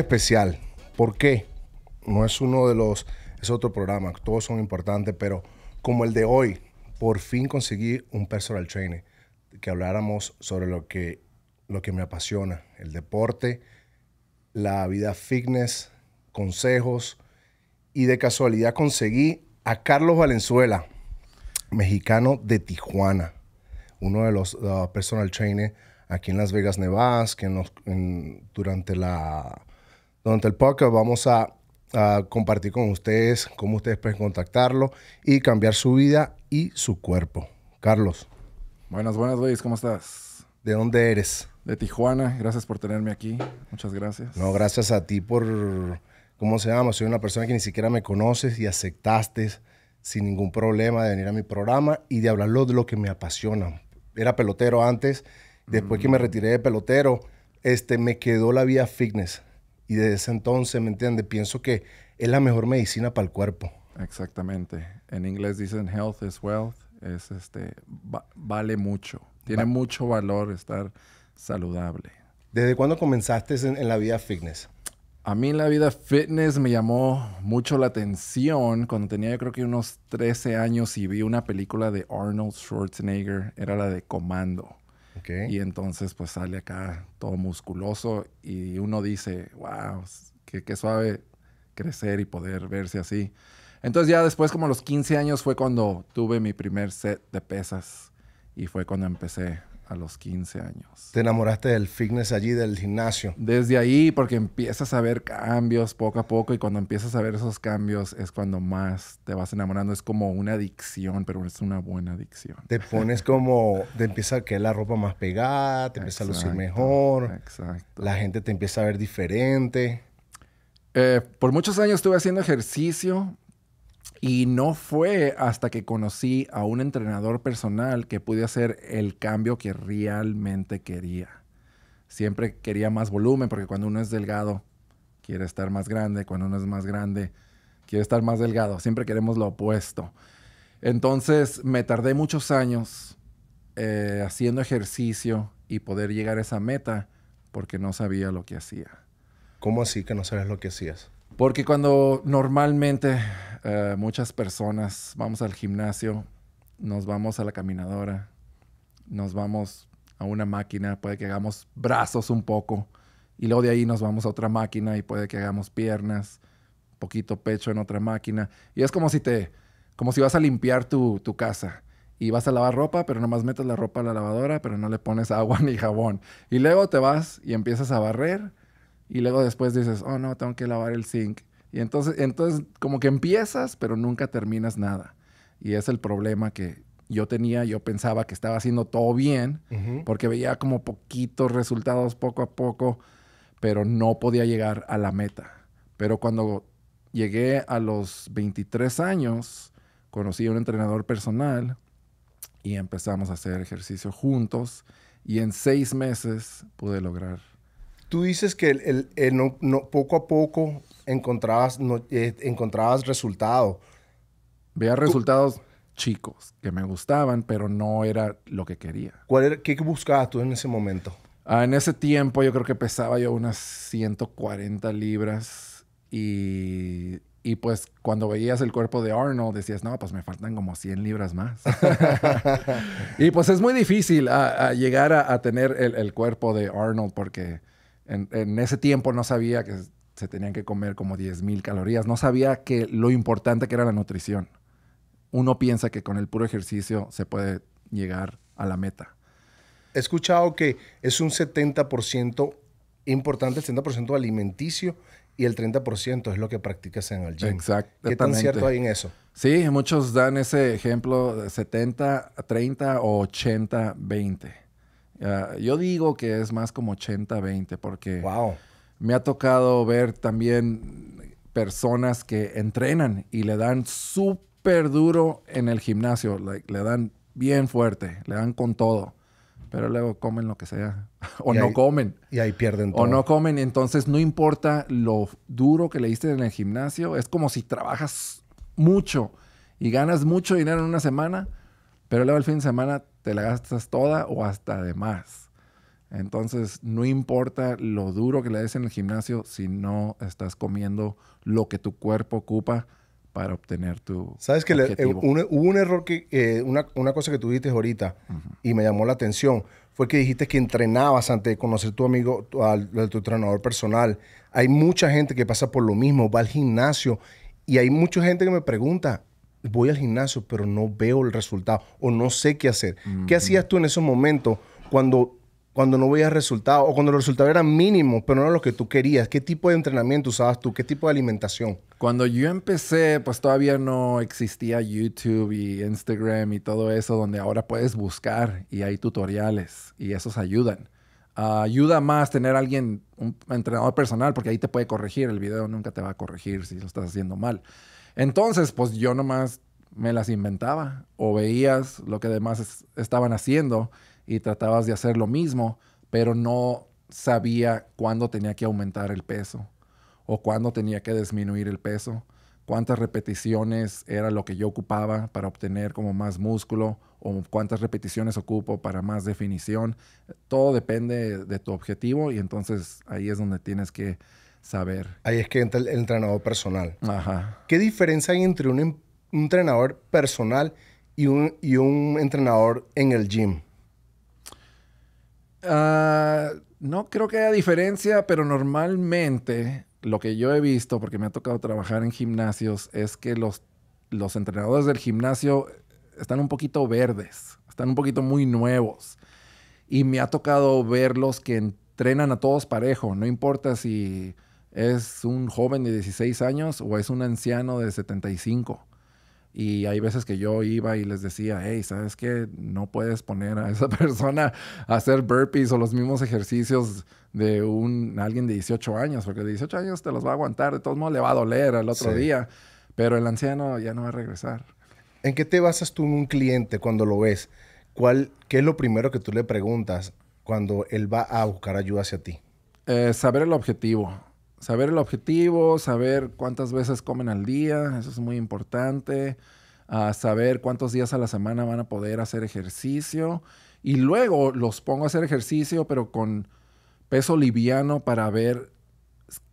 especial. ¿Por qué? No es uno de los, es otro programa, todos son importantes, pero como el de hoy, por fin conseguí un personal trainer que habláramos sobre lo que, lo que me apasiona, el deporte, la vida fitness, consejos, y de casualidad conseguí a Carlos Valenzuela, mexicano de Tijuana, uno de los uh, personal trainers aquí en Las Vegas, Nevada, que nos durante la, durante el podcast vamos a, compartir con ustedes cómo ustedes pueden contactarlo y cambiar su vida y su cuerpo. Carlos. Buenas, buenas, Luis. ¿Cómo estás? ¿De dónde eres? De Tijuana. Gracias por tenerme aquí. Muchas gracias. No, gracias a ti por... ¿Cómo se llama? Soy una persona que ni siquiera me conoces y aceptaste sin ningún problema de venir a mi programa y de hablarlo de lo que me apasiona. Era pelotero antes, después que me mm. retiré de pelotero, este, me quedó la vía fitness. Y desde ese entonces, ¿me entiende. Pienso que es la mejor medicina para el cuerpo. Exactamente. En inglés dicen health is wealth. Es este, vale mucho. Tiene mucho valor estar saludable. ¿Desde cuándo comenzaste en, la vida fitness? A mí la vida fitness me llamó mucho la atención cuando tenía yo creo que unos 13 años y vi una película de Arnold Schwarzenegger, era la de Comando. Y entonces pues sale acá todo musculoso y uno dice, wow, qué, qué suave crecer y poder verse así. Entonces ya después como los 15 años fue cuando tuve mi primer set de pesas y fue cuando empecé a los 15 años. ¿Te enamoraste del fitness allí, del gimnasio? Desde ahí, porque empiezas a ver cambios poco a poco y cuando empiezas a ver esos cambios es cuando más te vas enamorando. Es como una adicción, pero es una buena adicción. Te pones como, te empieza a quedar la ropa más pegada, te empieza a lucir mejor. Exacto. La gente te empieza a ver diferente. Eh, por muchos años estuve haciendo ejercicio, y no fue hasta que conocí a un entrenador personal que pude hacer el cambio que realmente quería. Siempre quería más volumen, porque cuando uno es delgado, quiere estar más grande, cuando uno es más grande, quiere estar más delgado. Siempre queremos lo opuesto. Entonces me tardé muchos años eh, haciendo ejercicio y poder llegar a esa meta porque no sabía lo que hacía. ¿Cómo así que no sabes lo que hacías? Porque cuando normalmente eh, muchas personas vamos al gimnasio, nos vamos a la caminadora, nos vamos a una máquina, puede que hagamos brazos un poco, y luego de ahí nos vamos a otra máquina y puede que hagamos piernas, poquito pecho en otra máquina. Y es como si te, como si vas a limpiar tu, tu casa y vas a lavar ropa, pero nomás metes la ropa a la lavadora, pero no le pones agua ni jabón. Y luego te vas y empiezas a barrer y luego después dices, oh no, tengo que lavar el zinc. Y entonces, entonces como que empiezas, pero nunca terminas nada. Y es el problema que yo tenía, yo pensaba que estaba haciendo todo bien, porque veía como poquitos resultados poco a poco, pero no podía llegar a la meta. Pero cuando llegué a los 23 años, conocí a un entrenador personal y empezamos a hacer ejercicio juntos y en seis meses pude lograr Tú dices que el, no, poco a poco encontrabas, no, eh, encontrabas resultado. Veía resultados chicos que me gustaban, pero no era lo que quería. ¿Cuál ¿Qué buscabas tú en ese momento? Ah, en ese tiempo yo creo que pesaba yo unas 140 libras y, pues cuando veías el cuerpo de Arnold decías, no, pues me faltan como 100 libras más. y pues es muy difícil a, llegar a, tener el, el, cuerpo de Arnold porque en, ese tiempo no sabía que se tenían que comer como 10.000 calorías. No sabía que lo importante que era la nutrición. Uno piensa que con el puro ejercicio se puede llegar a la meta. He escuchado que es un 70% importante, el 70% alimenticio y el 30% es lo que practicas en el gym. Exacto. ¿Qué tan cierto hay en eso? Sí, muchos dan ese ejemplo de 70, 30 o 80, 20 Ah, yo digo que es más como 80-20 porque me ha tocado ver también personas que entrenan y le dan súper duro en el gimnasio, le dan bien fuerte, le dan con todo pero luego comen lo que sea. o no comen. Y ahí pierden todo. O no comen. Entonces, no importa lo duro que le diste en el gimnasio, es como si trabajas mucho y ganas mucho dinero en una semana, pero luego el fin de semana te la gastas toda o hasta de más. Entonces, no importa lo duro que le des en el gimnasio si no estás comiendo lo que tu cuerpo ocupa para obtener tu. Sabes que eh, un, hubo un error que, eh, una, cosa que tuviste ahorita y me llamó la atención, fue que dijiste que entrenabas antes de conocer tu amigo, tu entrenador personal. Hay mucha gente que pasa por lo mismo, va al gimnasio y hay mucha gente que me pregunta, voy al gimnasio, pero no veo el resultado o no sé qué hacer. ¿Qué hacías tú en esos momentos cuando, cuando no veías resultados o cuando el resultado era mínimo, pero no era lo que tú querías? ¿Qué tipo de entrenamiento usabas tú? ¿Qué tipo de alimentación? Cuando yo empecé, pues todavía no existía YouTube y Instagram y todo eso, donde ahora puedes buscar y hay tutoriales y esos ayudan. Ah, ayuda más tener alguien, un entrenador personal, porque ahí te puede corregir. El video nunca te va a corregir si lo estás haciendo mal. Entonces, pues yo nomás me las inventaba o veías lo que demás estaban haciendo y tratabas de hacer lo mismo, pero no sabía cuándo tenía que aumentar el peso o cuándo tenía que disminuir el peso, cuántas repeticiones era lo que yo ocupaba para obtener como más músculo o cuántas repeticiones ocupo para más definición. Todo depende de tu objetivo y entonces ahí es donde tienes que saber. Ahí es que entra el, entrenador personal. Ajá. ¿Qué diferencia hay entre un, em, entrenador personal y un, entrenador en el gym? Ah, no creo que haya diferencia, pero normalmente lo que yo he visto, porque me ha tocado trabajar en gimnasios, es que los, los entrenadores del gimnasio están un poquito verdes, están un poquito muy nuevos. Y me ha tocado verlos que entrenan a todos parejo, no importa si es un joven de 16 años o es un anciano de 75. Y hay veces que yo iba y les decía, hey, ¿sabes qué? No puedes poner a esa persona a hacer burpees o los mismos ejercicios de un, alguien de 18 años, porque de 18 años te los va a aguantar, de todos modos le va a doler al otro día, pero el anciano ya no va a regresar. ¿En qué te basas tú en un cliente cuando lo ves? ¿Cuál, ¿Qué es lo primero que tú le preguntas cuando él va a buscar ayuda hacia ti? Eh, saber el objetivo saber el objetivo, saber cuántas veces comen al día, eso es muy importante, ah, saber cuántos días a la semana van a poder hacer ejercicio y luego los pongo a hacer ejercicio pero con peso liviano para ver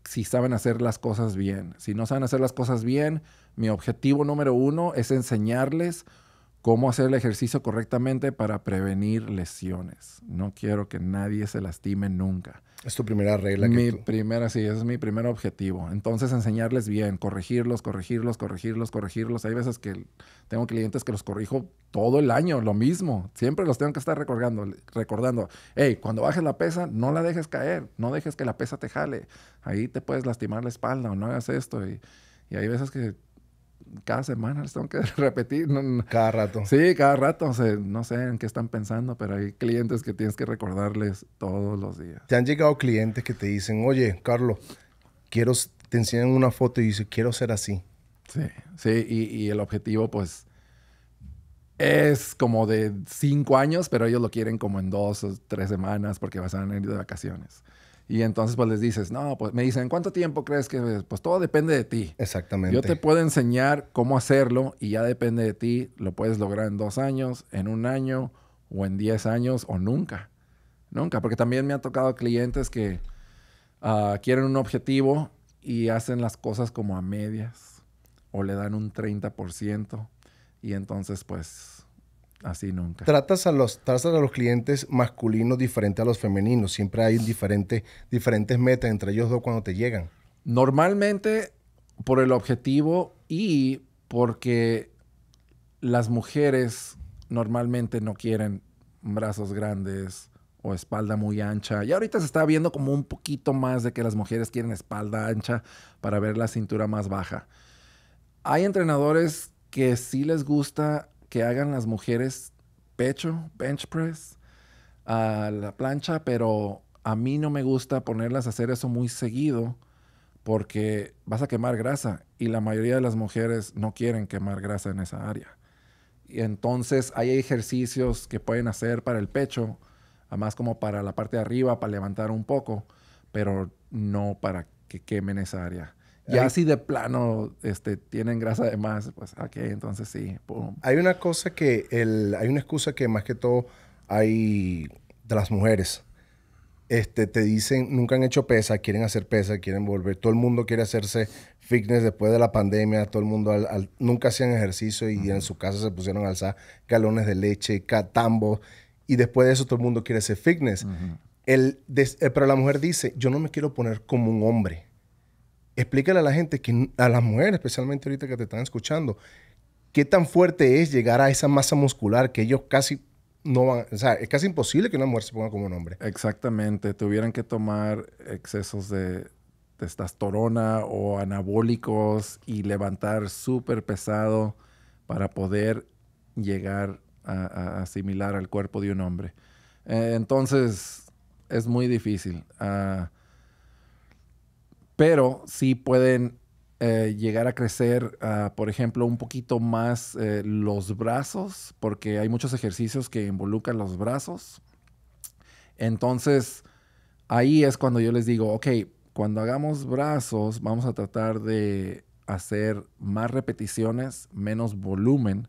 si saben hacer las cosas bien. Si no saben hacer las cosas bien, mi objetivo número uno es enseñarles cómo hacer el ejercicio correctamente para prevenir lesiones. No quiero que nadie se lastime nunca. Es tu primera regla. Mi primera, sí, es mi primer objetivo. Entonces, enseñarles bien, corregirlos, corregirlos, corregirlos, corregirlos. Hay veces que tengo clientes que los corrijo todo el año, lo mismo. Siempre los tengo que estar recordando. recordando. Hey, cuando bajes la pesa, no la dejes caer, no dejes que la pesa te jale. Ahí te puedes lastimar la espalda o no hagas esto. Y, y hay veces que cada semana les tengo que repetir. Cada rato. Sí, cada rato. no sé en qué están pensando, pero hay clientes que tienes que recordarles todos los días. ¿Te han llegado clientes que te dicen, oye, Carlos, quiero, te enseñan una foto y dicen, quiero ser así? Sí, sí, y, el objetivo, pues, es como de cinco años, pero ellos lo quieren como en dos o tres semanas porque vas a ir de vacaciones. Y entonces pues les dices, no, pues me dicen, ¿en cuánto tiempo crees que? Pues todo depende de ti. Exactamente. Yo te puedo enseñar cómo hacerlo y ya depende de ti. Lo puedes lograr en dos años, en un año o en diez años o nunca. Nunca, porque también me han tocado clientes que ah, quieren un objetivo y hacen las cosas como a medias o le dan un 30% y entonces pues Así nunca. Tratas a los, a los clientes masculinos diferente a los femeninos. Siempre hay diferentes, diferentes metas entre ellos dos cuando te llegan. Normalmente por el objetivo y porque las mujeres normalmente no quieren brazos grandes o espalda muy ancha. Y ahorita se está viendo como un poquito más de que las mujeres quieren espalda ancha para ver la cintura más baja. Hay entrenadores que sí les gusta que hagan las mujeres pecho, bench press, a la plancha, pero a mí no me gusta ponerlas a hacer eso muy seguido porque vas a quemar grasa y la mayoría de las mujeres no quieren quemar grasa en esa área. Y entonces hay ejercicios que pueden hacer para el pecho, además como para la parte de arriba, para levantar un poco, pero no para que quemen esa área. Ya así de plano este, tienen grasa de más, pues aquí ah, entonces sí. Hay una cosa que, el, hay una excusa que más que todo hay de las mujeres. Este, te dicen, nunca han hecho pesa, quieren hacer pesa, quieren volver. Todo el mundo quiere hacerse fitness después de la pandemia, todo el mundo nunca hacían ejercicio y en su casa se pusieron a alzar galones de leche, catambo. y después de eso todo el mundo quiere hacer fitness. el, eh, pero la mujer dice, yo no me quiero poner como un hombre explícale a la gente, que, a las mujeres especialmente ahorita que te están escuchando, qué tan fuerte es llegar a esa masa muscular que ellos casi no van, o sea, es casi imposible que una mujer se ponga como un hombre. Exactamente, tuvieran que tomar excesos de, testosterona o anabólicos y levantar súper pesado para poder llegar a, asimilar al cuerpo de un hombre. Eh, entonces, es muy difícil. Ah, pero sí pueden eh, llegar a crecer, ah, por ejemplo, un poquito más eh, los brazos, porque hay muchos ejercicios que involucran los brazos. Entonces, ahí es cuando yo les digo, ok, cuando hagamos brazos, vamos a tratar de hacer más repeticiones, menos volumen.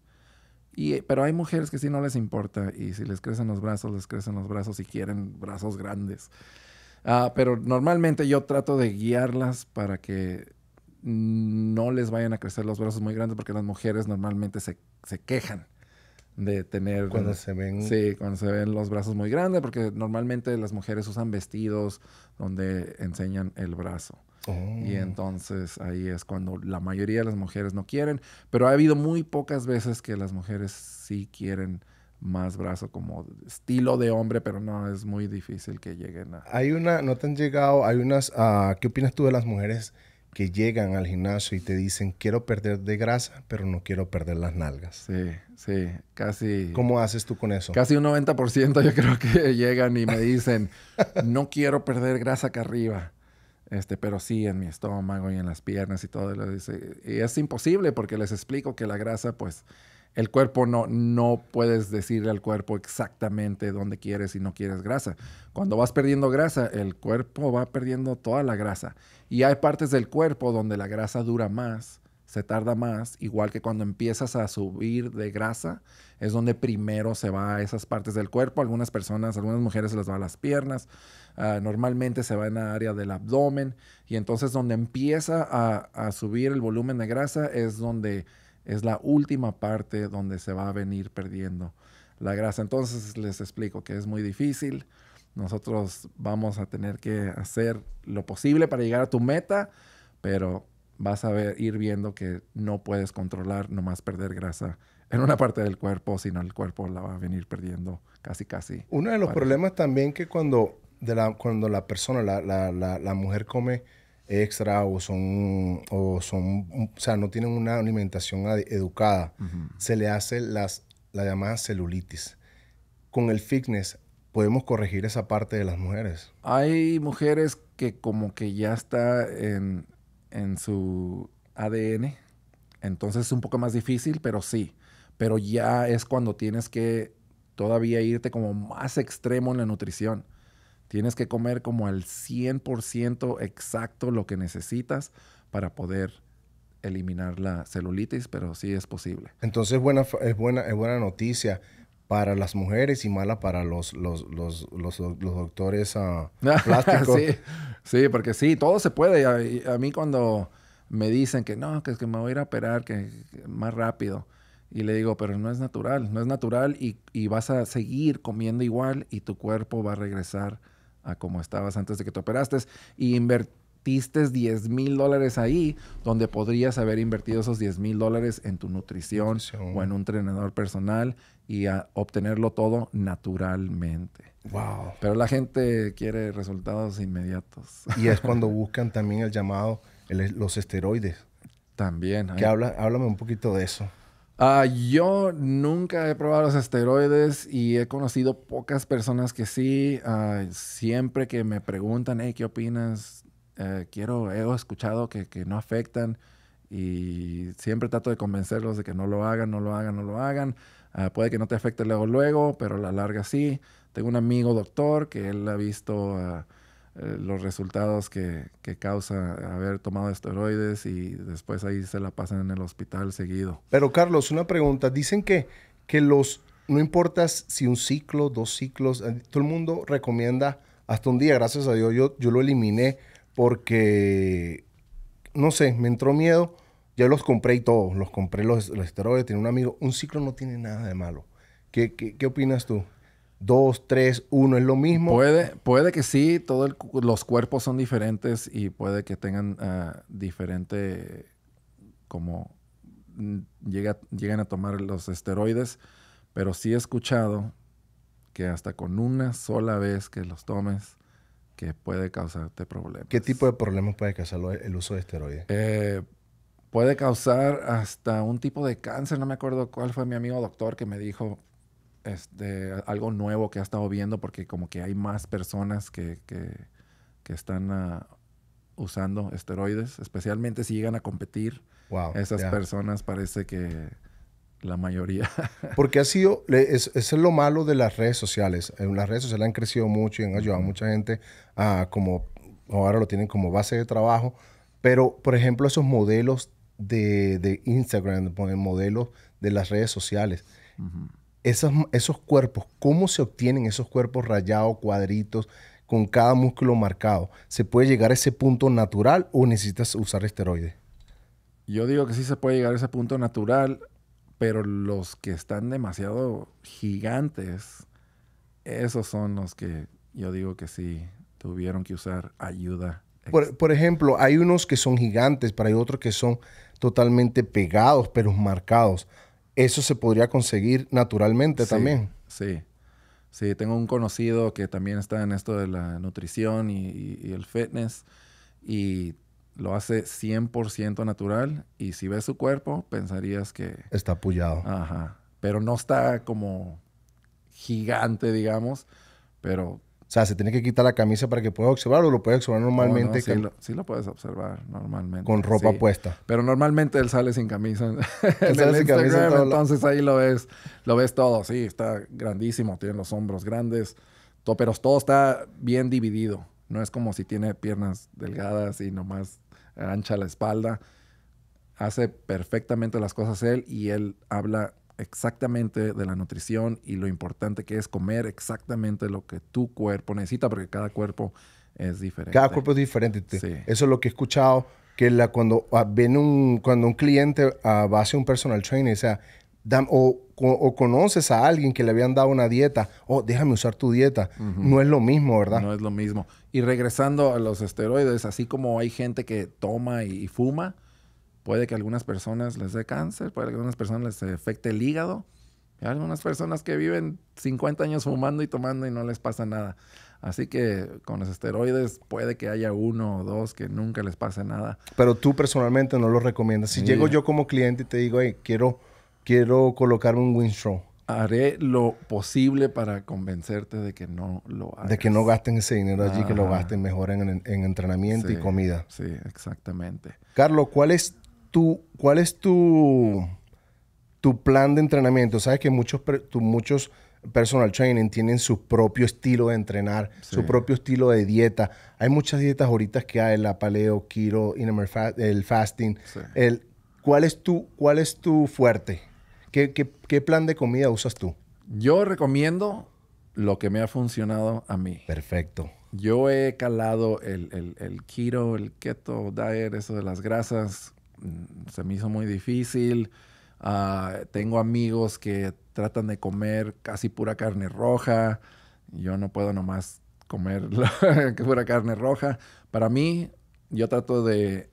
pero hay mujeres que sí no les importa y si les crecen los brazos, les crecen los brazos y quieren brazos grandes. Ah, pero normalmente yo trato de guiarlas para que no les vayan a crecer los brazos muy grandes porque las mujeres normalmente se, se quejan de tener cuando se ven sí cuando se ven los brazos muy grandes porque normalmente las mujeres usan vestidos donde enseñan el brazo y oh. entonces ahí es cuando la mayoría de las mujeres no quieren pero ha habido muy pocas veces que las mujeres sí quieren más brazo como estilo de hombre, pero no, es muy difícil que lleguen a... Hay una, no te han llegado, hay unas, ah, ¿qué opinas tú de las mujeres que llegan al gimnasio y te dicen, quiero perder de grasa, pero no quiero perder las nalgas? Sí, sí, casi... ¿Cómo haces tú con eso? Casi un 90% yo creo que llegan y me dicen, no quiero perder grasa acá arriba. Este, pero sí en mi estómago y en las piernas y todo. Y es imposible porque les explico que la grasa, pues, el cuerpo no, no puedes decirle al cuerpo exactamente dónde quieres y no quieres grasa. Cuando vas perdiendo grasa, el cuerpo va perdiendo toda la grasa. Y hay partes del cuerpo donde la grasa dura más, se tarda más, igual que cuando empiezas a subir de grasa, es donde primero se va a esas partes del cuerpo. Algunas personas, algunas mujeres se les va a las piernas, ah, normalmente se va en la área del abdomen. Y entonces donde empieza a, a subir el volumen de grasa es donde es la última parte donde se va a venir perdiendo la grasa. Entonces les explico que es muy difícil. Nosotros vamos a tener que hacer lo posible para llegar a tu meta, pero vas a ver, ir viendo que no puedes controlar nomás perder grasa en una parte del cuerpo, sino el cuerpo la va a venir perdiendo casi, casi. Uno de los problemas también que cuando, de la, cuando la persona, la, la mujer come extra o son, o son, o sea, no tienen una alimentación educada, se le hace las, la llamada celulitis. Con el fitness podemos corregir esa parte de las mujeres. Hay mujeres que como que ya está en, en su ADN, entonces es un poco más difícil, pero sí, pero ya es cuando tienes que todavía irte como más extremo en la nutrición Tienes que comer como al 100% exacto lo que necesitas para poder eliminar la celulitis, pero sí es posible. Entonces buena, es, buena, es buena noticia para las mujeres y mala para los, los, los, los, doctores a ah, plásticos. sí, porque sí, todo se puede. A, a, mí cuando me dicen que no, que, es que me voy a ir a operar más rápido. Y le digo, pero no es natural, no es natural y, y vas a seguir comiendo igual y tu cuerpo va a regresar a como estabas antes de que te operaste y invertiste 10 mil dólares ahí, donde podrías haber invertido esos 10 mil dólares en tu nutrición, o en un entrenador personal y a obtenerlo todo naturalmente. Wow. Pero la gente quiere resultados inmediatos. Y es cuando buscan también el llamado los esteroides. También. ¿eh? habla, háblame un poquito de eso. Ah, yo nunca he probado los esteroides y he conocido pocas personas que sí. Ah, siempre que me preguntan, hey, ¿qué opinas? Eh, quiero, he escuchado que, que, no afectan y siempre trato de convencerlos de que no lo hagan, no lo hagan, no lo hagan. Ah, puede que no te afecte luego, luego, pero a la larga sí. Tengo un amigo doctor que él ha visto eh, los resultados que, que, causa haber tomado esteroides y después ahí se la pasan en el hospital seguido. Pero Carlos, una pregunta. Dicen que, que los, no importa si un ciclo, dos ciclos, eh, todo el mundo recomienda hasta un día, gracias a Dios, yo, yo lo eliminé porque, no sé, me entró miedo. Ya los compré y todos, los compré los, esteroides, tiene un amigo. Un ciclo no tiene nada de malo. ¿Qué, qué opinas tú? Dos, tres, uno, es lo mismo. Puede, puede que sí, todos los cuerpos son diferentes y puede que tengan ah, diferente, como mm, llega, llegan a tomar los esteroides, pero sí he escuchado que hasta con una sola vez que los tomes, que puede causarte problemas. ¿Qué tipo de problemas puede causar el uso de esteroides? Eh, puede causar hasta un tipo de cáncer, no me acuerdo cuál fue mi amigo doctor que me dijo, este, algo nuevo que ha estado viendo porque como que hay más personas que, están ah, usando esteroides, especialmente si llegan a competir. Esas personas parece que la mayoría. porque ha sido, es, es, lo malo de las redes sociales. las redes sociales han crecido mucho y han ayudado a mucha gente a como, ahora lo tienen como base de trabajo. Pero, por ejemplo, esos modelos de, de Instagram, modelos de las redes sociales esos, cuerpos, ¿cómo se obtienen esos cuerpos rayados, cuadritos, con cada músculo marcado? ¿Se puede llegar a ese punto natural o necesitas usar esteroides? Yo digo que sí se puede llegar a ese punto natural, pero los que están demasiado gigantes, esos son los que yo digo que sí tuvieron que usar ayuda. Por, por, ejemplo, hay unos que son gigantes, pero hay otros que son totalmente pegados, pero marcados eso se podría conseguir naturalmente también. Sí, sí, tengo un conocido que también está en esto de la nutrición y, el fitness y lo hace 100% natural y si ves su cuerpo pensarías que... Está apoyado. Ajá, pero no está como gigante, digamos, pero o sea, se tiene que quitar la camisa para que pueda observar o lo puede observar normalmente. sí, lo, puedes observar normalmente. Con ropa puesta. Pero normalmente él sale sin camisa. sin entonces ahí lo ves, lo ves todo. Sí, está grandísimo, tiene los hombros grandes, todo, pero todo está bien dividido. No es como si tiene piernas delgadas y nomás ancha la espalda. Hace perfectamente las cosas él y él habla exactamente de la nutrición y lo importante que es comer exactamente lo que tu cuerpo necesita, porque cada cuerpo es diferente. Cada cuerpo es diferente. Eso es lo que he escuchado, que la, cuando, ah, un, cuando un cliente ah, va a hacer un personal training, o sea, o, conoces a alguien que le habían dado una dieta, o oh, déjame usar tu dieta. No es lo mismo, ¿verdad? No es lo mismo. Y regresando a los esteroides, así como hay gente que toma y fuma, Puede que algunas personas les dé cáncer, puede que a algunas personas les afecte el hígado. Hay algunas personas que viven 50 años fumando y tomando y no les pasa nada. Así que con los esteroides puede que haya uno o dos que nunca les pase nada. Pero tú personalmente no lo recomiendas. Si llego yo como cliente y te digo, hey, quiero, quiero colocarme un Winstro. Haré lo posible para convencerte de que no lo hagas. De que no gasten ese dinero allí, que lo gasten mejor en, entrenamiento y comida. Sí, exactamente. Carlos, ¿cuál es cuál es tu, tu plan de entrenamiento? Sabes que muchos, muchos personal training tienen su propio estilo de entrenar, su propio estilo de dieta. Hay muchas dietas ahorita que hay, la paleo, keto, el fasting. El, ¿cuál, es tu, ¿Cuál es tu fuerte? ¿Qué, plan de comida usas tú? Yo recomiendo lo que me ha funcionado a mí. Perfecto. Yo he calado el, el, el keto, el keto diet, eso de las grasas, Mm, se me hizo muy difícil. Ah, tengo amigos que tratan de comer casi pura carne roja. Yo no puedo nomás comer pura carne roja. Para mí, yo trato de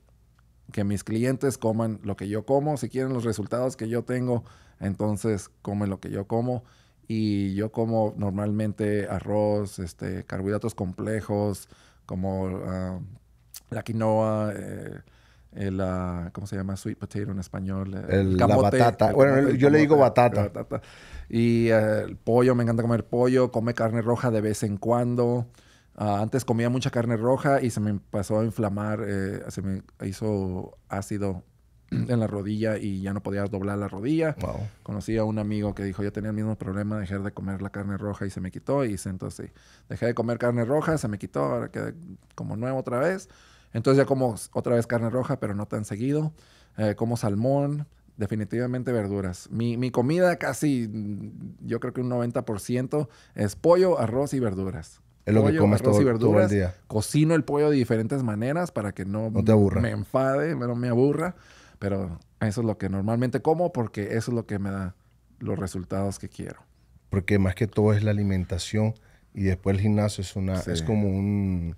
que mis clientes coman lo que yo como. Si quieren los resultados que yo tengo, entonces comen lo que yo como. Y yo como normalmente arroz, este, carbohidratos complejos, como ah, la quinoa, eh, el, eh, ¿cómo se llama? Sweet potato en español. Eh, el, camote, la batata. bueno, yo le digo batata. Y eh, el pollo, me encanta comer pollo, come carne roja de vez en cuando. Ah, antes comía mucha carne roja y se me pasó a inflamar, se me hizo ácido en la rodilla y ya no podía doblar la rodilla. Conocí a un amigo que dijo, yo tenía el mismo problema, dejé de comer la carne roja y se me quitó. Y entonces dejé de comer carne roja, se me quitó, ahora quedé como nuevo otra vez. Entonces ya como otra vez carne roja, pero no tan seguido. Eh, como salmón, definitivamente verduras. Mi, comida casi, mm, yo creo que un 90% es pollo, arroz y verduras. Es lo que comes todo, verduras. el día. Cocino el pollo de diferentes maneras para que no, me enfade, no me aburra. Pero eso es lo que normalmente como porque eso es lo que me da los resultados que quiero. Porque más que todo es la alimentación y después el gimnasio es, una, es como un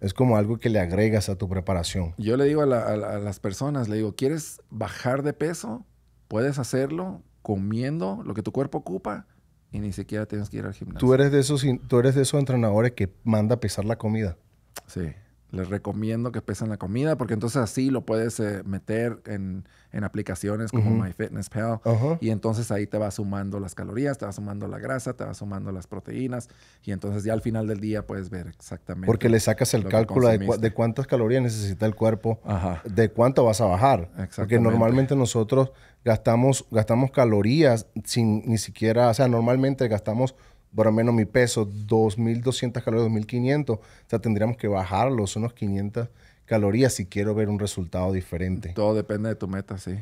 es como algo que le agregas a tu preparación. Yo le digo a, las personas, le digo, ¿quieres bajar de peso? Puedes hacerlo comiendo lo que tu cuerpo ocupa y ni siquiera tienes que ir al gimnasio. Tú eres de esos, tú eres de esos entrenadores que manda pesar la comida. Sí. Les recomiendo que pesen la comida porque entonces así lo puedes eh, meter en, aplicaciones como MyFitnessPal y entonces ahí te va sumando las calorías, te va sumando la grasa, te va sumando las proteínas y entonces ya al final del día puedes ver exactamente. Porque le sacas el cálculo de, cuántas calorías necesita el cuerpo, de cuánto vas a bajar. Porque normalmente nosotros gastamos, gastamos calorías sin ni siquiera, o sea, normalmente gastamos por lo menos mi peso, 2.200 calorías, 2.500, o sea, tendríamos que bajarlos unos 500 calorías si quiero ver un resultado diferente. Todo depende de tu meta, sí.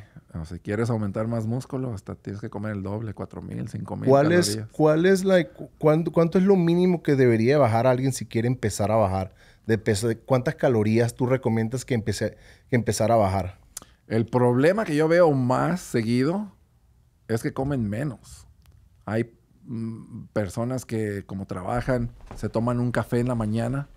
si quieres aumentar más músculo, hasta tienes que comer el doble, 4.000, 5.000 calorías. ¿Cuál es la... Cuánto, es lo mínimo que debería bajar alguien si quiere empezar a bajar de peso? ¿Cuántas calorías tú recomiendas que, que empezar a bajar? El problema que yo veo más seguido es que comen menos. Hay Mm, personas que como trabajan, se toman un café en la mañana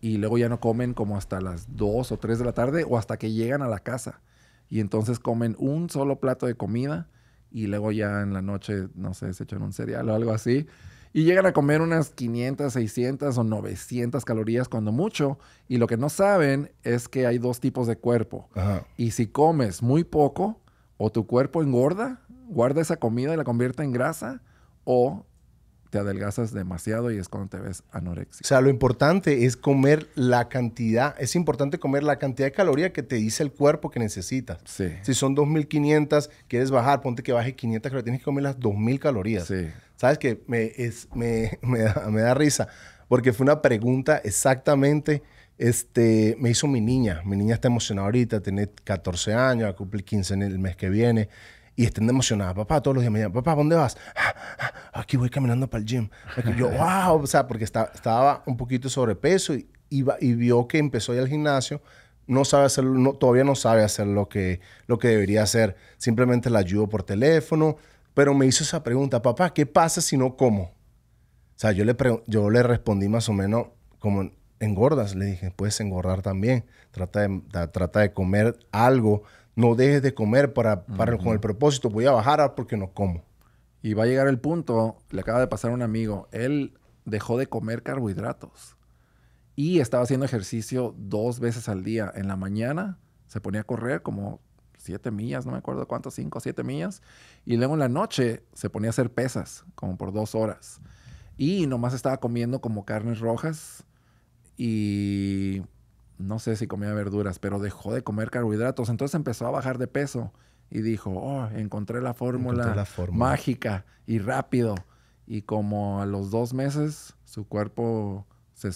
y luego ya no comen como hasta las 2 o 3 de la tarde o hasta que llegan a la casa. Y entonces comen un solo plato de comida y luego ya en la noche, no sé, se echan un cereal o algo así. Y llegan a comer unas 500, 600 o 900 calorías cuando mucho. Y lo que no saben es que hay dos tipos de cuerpo. Y si comes muy poco, o tu cuerpo engorda, guarda esa comida y la convierte en grasa, o te adelgazas demasiado y es cuando te ves anorexia. O sea, lo importante es comer la cantidad, es importante comer la cantidad de calorías que te dice el cuerpo que necesitas. Si son 2.500, quieres bajar, ponte que baje 500 pero tienes que comer las 2.000 calorías. ¿Sabes qué? Me, me, da, risa, porque fue una pregunta exactamente, este, me hizo mi niña, mi niña está emocionada ahorita, tiene 14 años, va a cumplir 15 en el mes que viene y estén emocionadas. Papá, todos los días me llaman, papá, ¿dónde vas? Ah, aquí voy caminando para el gym. yo, wow, o sea, porque estaba un poquito sobrepeso y, iba, y vio que empezó ya al gimnasio. No sabe hacer, no, todavía no sabe hacer lo que, lo que debería hacer. Simplemente la ayudo por teléfono. Pero me hizo esa pregunta, papá, ¿qué pasa si no como? O sea, yo le, yo le respondí más o menos como engordas. Le dije, puedes engordar también. Trata de, trata de comer algo no dejes de comer para, para con el propósito, voy a bajar porque no como. Y va a llegar el punto, le acaba de pasar un amigo, él dejó de comer carbohidratos y estaba haciendo ejercicio dos veces al día. En la mañana se ponía a correr como siete millas, no me acuerdo cuántos cinco o siete millas, y luego en la noche se ponía a hacer pesas como por dos horas. Y nomás estaba comiendo como carnes rojas y no sé si comía verduras, pero dejó de comer carbohidratos. Entonces empezó a bajar de peso y dijo, oh, encontré la fórmula, mágica y rápido. Y como a los dos meses su cuerpo se,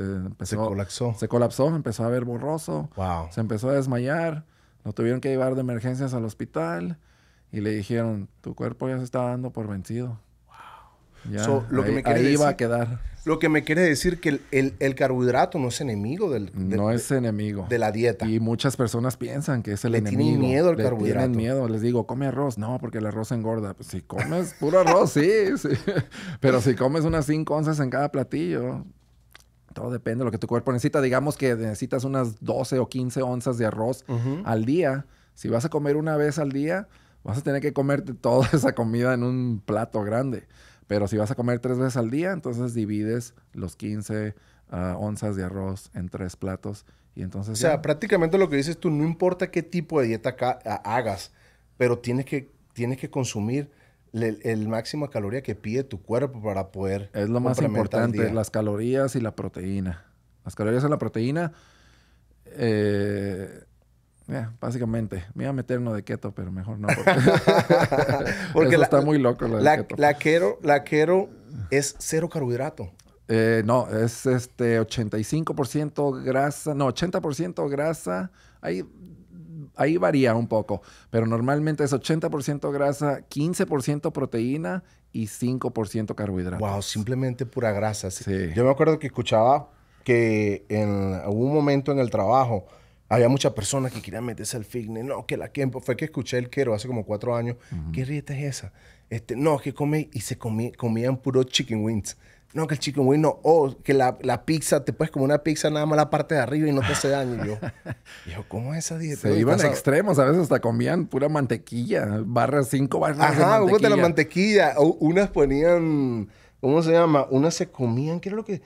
empezó, colapsó. Se colapsó, empezó a ver borroso. Se empezó a desmayar. Lo tuvieron que llevar de emergencias al hospital y le dijeron, tu cuerpo ya se está dando por vencido lo que me quiere decir, a quedar. Lo que me quiere decir que el, carbohidrato no es enemigo del, No es enemigo. De la dieta. Y muchas personas piensan que es el Le enemigo. Tienen miedo al carbohidrato. miedo. Les digo, come arroz. No, porque el arroz engorda. Pues, si comes puro arroz, sí, Pero si comes unas 5 onzas en cada platillo, todo depende de lo que tu cuerpo necesita. Digamos que necesitas unas 12 o 15 onzas de arroz al día. Si vas a comer una vez al día, vas a tener que comerte toda esa comida en un plato grande. Pero si vas a comer tres veces al día, entonces divides los 15 ah, onzas de arroz en tres platos. Y entonces o sea, prácticamente lo que dices tú, no importa qué tipo de dieta hagas, pero tienes que, que consumir el, el máximo caloría que pide tu cuerpo para poder... Es lo más importante, las calorías y la proteína. Las calorías y la proteína... Eh, básicamente, me iba a meter uno de keto, pero mejor no. Porque, está muy loco. La, la, keto. la, es cero carbohidrato. Eh, no, es este 85% grasa, no, 80% grasa. Ahí, ahí varía un poco, pero normalmente es 80% grasa, 15% proteína y 5% carbohidrato. Wow, simplemente pura grasa. Yo me acuerdo que escuchaba que en, algún momento en el trabajo había muchas personas que querían meterse al fitness. No, que la tiempo Fue que escuché el quiero hace como cuatro años. ¿Qué dieta es esa? Este, no, que come y se comían puro chicken wings. No, que el chicken wing no. O que la, la, pizza, te puedes comer una pizza nada más la parte de arriba y no te hace daño. yo, ¿cómo es esa dieta? Se iban a extremos. A veces hasta comían pura mantequilla. Barra cinco barras Ajá, de mantequilla. Ajá, la mantequilla. unas ponían, ¿cómo se llama? Unas se comían, ¿qué era lo que?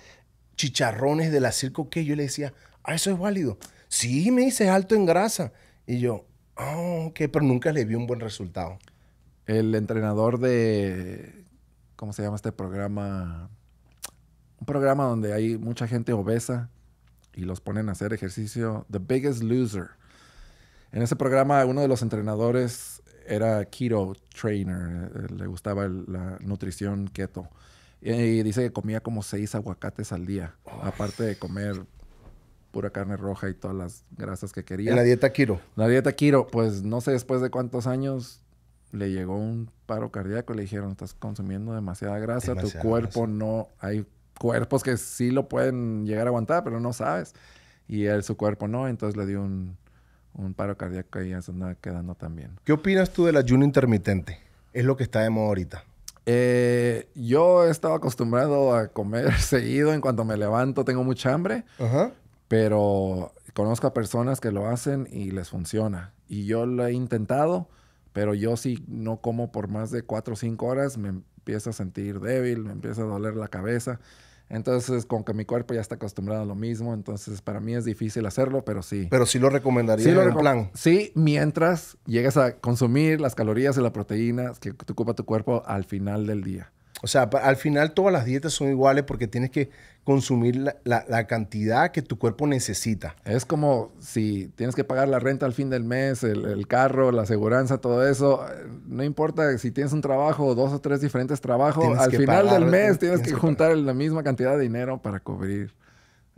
Chicharrones de la circo que yo le decía, ah, eso es válido. Sí, me hice alto en grasa. Y yo, oh, ok, pero nunca le vi un buen resultado. El entrenador de, ¿cómo se llama este programa? Un programa donde hay mucha gente obesa y los ponen a hacer ejercicio, The Biggest Loser. En ese programa uno de los entrenadores era keto trainer, le gustaba la nutrición keto. Y dice que comía como seis aguacates al día, aparte de comer pura carne roja y todas las grasas que quería. la dieta Kiro. La dieta Kiro, pues no sé después de cuántos años le llegó un paro cardíaco y le dijeron, estás consumiendo demasiada grasa, tu cuerpo no, hay cuerpos que sí lo pueden llegar a aguantar, pero no sabes. Y él, su cuerpo no, entonces le dio un, un paro cardíaco y ya se andaba quedando también. ¿Qué opinas tú del ayuno intermitente? Es lo que está de moda ahorita. Eh, yo estaba acostumbrado a comer seguido en cuanto me levanto, tengo mucha hambre. Ajá. Pero conozco a personas que lo hacen y les funciona. Y yo lo he intentado, pero yo sí no como por más de cuatro o cinco horas, me empiezo a sentir débil, me empieza a doler la cabeza. Entonces, con que mi cuerpo ya está acostumbrado a lo mismo, entonces para mí es difícil hacerlo, pero sí. Pero sí lo recomendaría sí mientras llegues a consumir las calorías y las proteínas que te ocupa tu cuerpo al final del día. O sea, al final todas las dietas son iguales porque tienes que consumir la, cantidad que tu cuerpo necesita. Es como si tienes que pagar la renta al fin del mes, el, carro, la aseguranza, todo eso. No importa si tienes un trabajo, o dos o tres diferentes trabajos, al final del mes tienes, que, juntar la misma cantidad de dinero para cubrir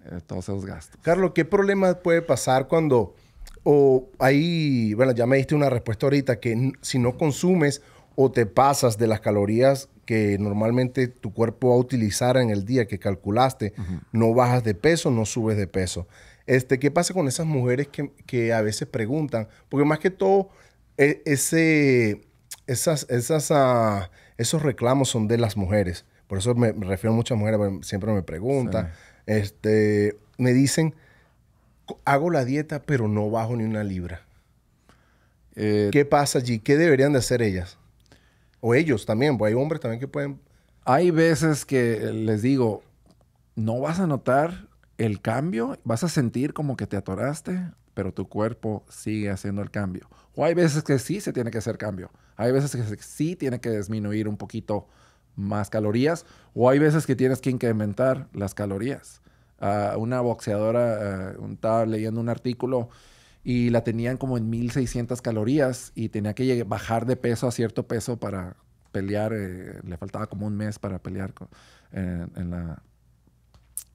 eh, todos esos gastos. Carlos, ¿qué problema puede pasar cuando o ahí, bueno, ya me diste una respuesta ahorita que si no consumes o te pasas de las calorías que normalmente tu cuerpo va a utilizar en el día que calculaste. No bajas de peso, no subes de peso. Este, ¿Qué pasa con esas mujeres que, a veces preguntan? Porque más que todo, e, ese, esas, esas, ah, esos reclamos son de las mujeres. Por eso me, refiero a muchas mujeres, siempre me preguntan. Este, me dicen, hago la dieta, pero no bajo ni una libra. Eh, ¿Qué pasa allí? ¿Qué deberían de hacer ellas? O ellos también, pues hay hombres también que pueden... Hay veces que les digo, no vas a notar el cambio, vas a sentir como que te atoraste, pero tu cuerpo sigue haciendo el cambio. O hay veces que sí se tiene que hacer cambio. Hay veces que sí tiene que disminuir un poquito más calorías. O hay veces que tienes que incrementar las calorías. Ah, una boxeadora, ah, un estaba leyendo un artículo y la tenían como en 1600 calorías y tenía que bajar de peso a cierto peso para pelear. Eh, le faltaba como un mes para pelear en la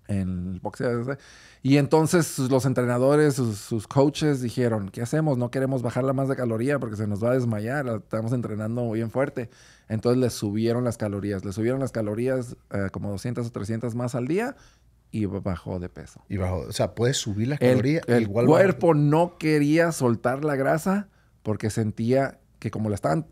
en el boxeo. Y entonces los entrenadores, sus, coaches dijeron, ¿qué hacemos? No queremos bajarla más de caloría porque se nos va a desmayar, estamos entrenando bien fuerte. Entonces le subieron las calorías, le subieron las calorías eh, como 200 o 300 más al día y bajó de peso. Y bajó, o sea, puede subir las calorías. El, el cuerpo no quería soltar la grasa porque sentía que como le estaban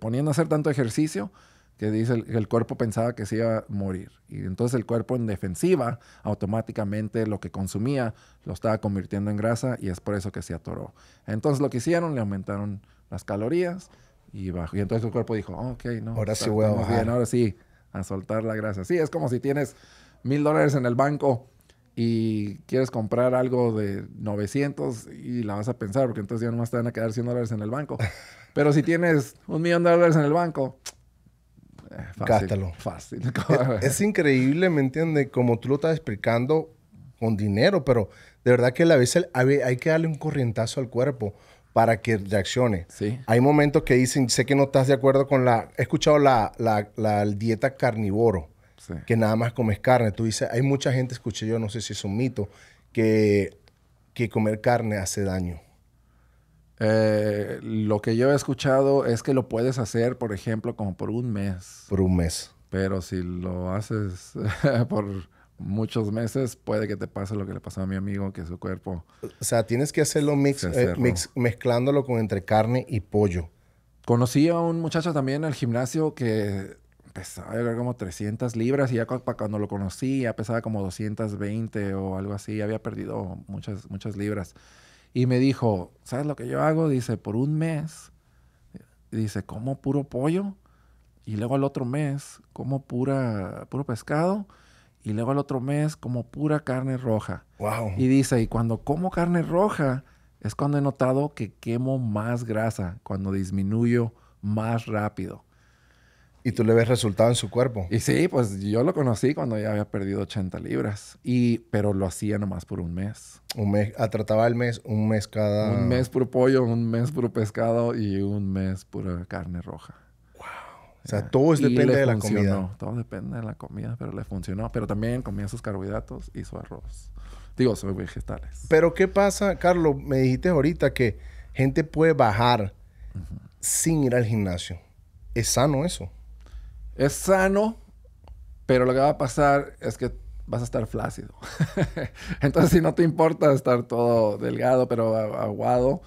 poniendo a hacer tanto ejercicio, que dice el, cuerpo pensaba que se iba a morir. Y entonces el cuerpo en defensiva automáticamente lo que consumía lo estaba convirtiendo en grasa y es por eso que se atoró. Entonces lo que hicieron, le aumentaron las calorías y bajó. Y entonces el cuerpo dijo, ok, no. Ahora sí voy a Bien, ahora sí, a soltar la grasa. Sí, es como si tienes mil dólares en el banco y quieres comprar algo de 900 y la vas a pensar porque entonces ya nomás te van a quedar 100 dólares en el banco. Pero si tienes un millón de dólares en el banco, eh, fácil. Es, increíble, ¿me entiendes? Como tú lo estás explicando con dinero, pero de verdad que a veces hay que darle un corrientazo al cuerpo para que reaccione. Sí. Hay momentos que dicen, sé que no estás de acuerdo con la... He escuchado la, la, la dieta carnívoro que nada más comes carne. Tú dices, hay mucha gente, escuché yo, no sé si es un mito, que, que comer carne hace daño. Eh, lo que yo he escuchado es que lo puedes hacer, por ejemplo, como por un mes. Por un mes. Pero si lo haces por muchos meses, puede que te pase lo que le pasó a mi amigo, que su cuerpo... O sea, tienes que hacerlo mix, eh, mix, mezclándolo con entre carne y pollo. Conocí a un muchacho también en el gimnasio que pesaba, yo como 300 libras y ya cuando lo conocí ya pesaba como 220 o algo así, había perdido muchas, muchas libras. Y me dijo, ¿sabes lo que yo hago? Dice, por un mes, dice, como puro pollo y luego al otro mes como pura, puro pescado y luego al otro mes como pura carne roja. Y dice, y cuando como carne roja es cuando he notado que quemo más grasa, cuando disminuyo más rápido. Y tú le ves resultado en su cuerpo. Y sí, pues yo lo conocí cuando ya había perdido 80 libras. Y, pero lo hacía nomás por un mes. Un mes, ah, trataba el mes, un mes cada. Un mes por pollo, un mes por pescado y un mes por carne roja. Wow. O sea, todo depende de la comida. Todo depende de la comida, pero le funcionó. Pero también comía sus carbohidratos y su arroz. Digo, sus vegetales. Pero ¿qué pasa, Carlos? Me dijiste ahorita que gente puede bajar sin ir al gimnasio. ¿Es sano eso? Es sano, pero lo que va a pasar es que vas a estar flácido. entonces, si no te importa estar todo delgado, pero aguado,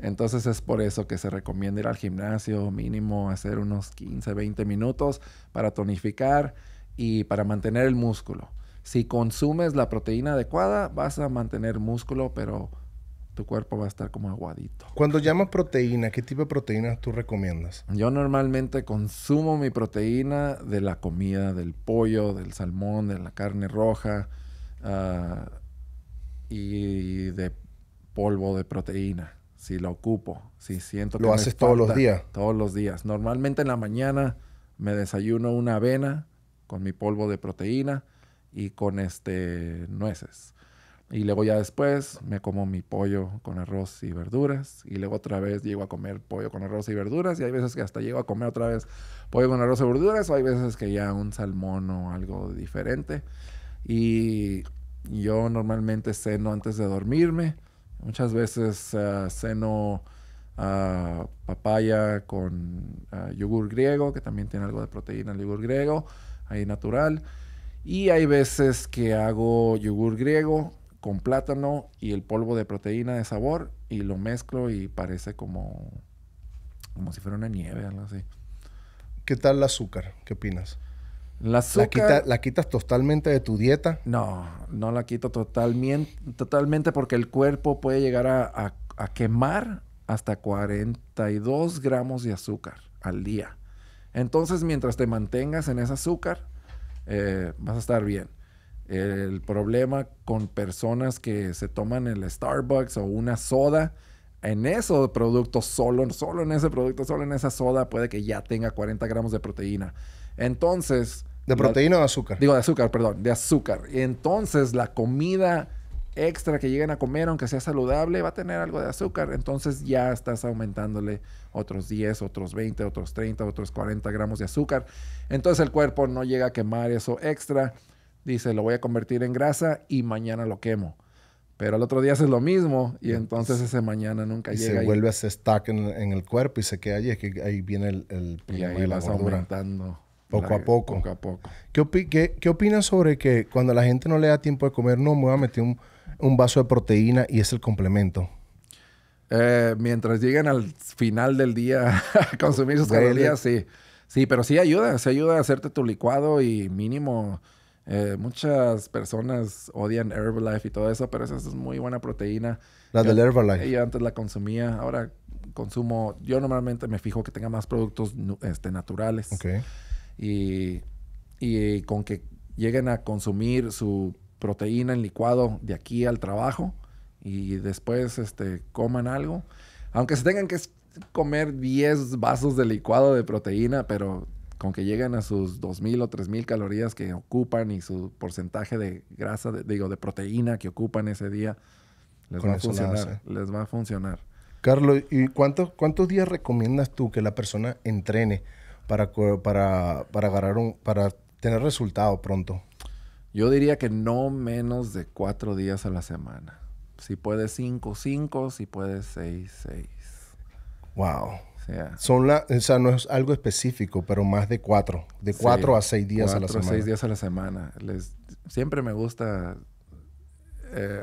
entonces es por eso que se recomienda ir al gimnasio mínimo, hacer unos 15, 20 minutos para tonificar y para mantener el músculo. Si consumes la proteína adecuada, vas a mantener músculo, pero tu cuerpo va a estar como aguadito. Cuando llamas proteína, ¿qué tipo de proteínas tú recomiendas? Yo normalmente consumo mi proteína de la comida, del pollo, del salmón, de la carne roja ah, y de polvo de proteína. Si lo ocupo, si siento que... ¿Lo haces todos los días? Todos los días. Normalmente en la mañana me desayuno una avena con mi polvo de proteína y con este nueces. Y luego ya después me como mi pollo con arroz y verduras. Y luego otra vez llego a comer pollo con arroz y verduras. Y hay veces que hasta llego a comer otra vez pollo con arroz y verduras. O hay veces que ya un salmón o algo diferente. Y yo normalmente ceno antes de dormirme. Muchas veces ah, ceno ah, papaya con ah, yogur griego, que también tiene algo de proteína el yogur griego, ahí natural. Y hay veces que hago yogur griego con plátano y el polvo de proteína de sabor y lo mezclo y parece como, como si fuera una nieve, algo así. ¿Qué tal el azúcar? ¿Qué opinas? La, azúcar, la, quitas totalmente de tu dieta? No, no la quito totalmente, totalmente porque el cuerpo puede llegar a, a, quemar hasta 42 gramos de azúcar al día. Entonces, mientras te mantengas en ese azúcar, eh, vas a estar bien. El problema con personas que se toman el Starbucks o una soda, en esos productos solo, solo en ese producto, solo en esa soda puede que ya tenga 40 gramos de proteína. Entonces... ¿De proteína o de azúcar? Digo, de azúcar, perdón, de azúcar. Y entonces la comida extra que lleguen a comer, aunque sea saludable, va a tener algo de azúcar. Entonces ya estás aumentándole otros 10, otros 20, otros 30, otros 40 gramos de azúcar. Entonces el cuerpo no llega a quemar eso extra dice, lo voy a convertir en grasa y mañana lo quemo. Pero al otro día es lo mismo y entonces ese mañana nunca y Se vuelve a ese stack en, el cuerpo y se queda allí. Es que ahí viene el, el problema y ahí aumentando. Poco a poco. ¿Qué, opinas sobre que cuando la gente no le da tiempo de comer, no me voy a meter un, vaso de proteína y es el complemento? Eh, mientras lleguen al final del día a consumir sus calorías, sí. Sí, pero sí ayuda. Sí ayuda a hacerte tu licuado y mínimo eh, muchas personas odian Herbalife y todo eso, pero esa es muy buena proteína. La del Herbalife. Yo antes la consumía, ahora consumo. Yo normalmente me fijo que tenga más productos este, naturales. Y, y, con que lleguen a consumir su proteína en licuado de aquí al trabajo y después este, coman algo. Aunque se tengan que comer 10 vasos de licuado de proteína, pero con que lleguen a sus 2.000 o 3.000 calorías que ocupan y su porcentaje de grasa, digo, de proteína que ocupan ese día, les va a funcionar. Carlos, ¿y cuántos, cuántos días recomiendas tú que la persona entrene para, para, para, para tener resultado pronto? Yo diría que no menos de cuatro días a la semana. Si puede cinco, cinco. Si puede seis, seis. Wow son la, o sea, no es algo específico, pero más de cuatro, de cuatro a seis días a la semana. Cuatro a seis días a la semana. Les, siempre me gusta eh,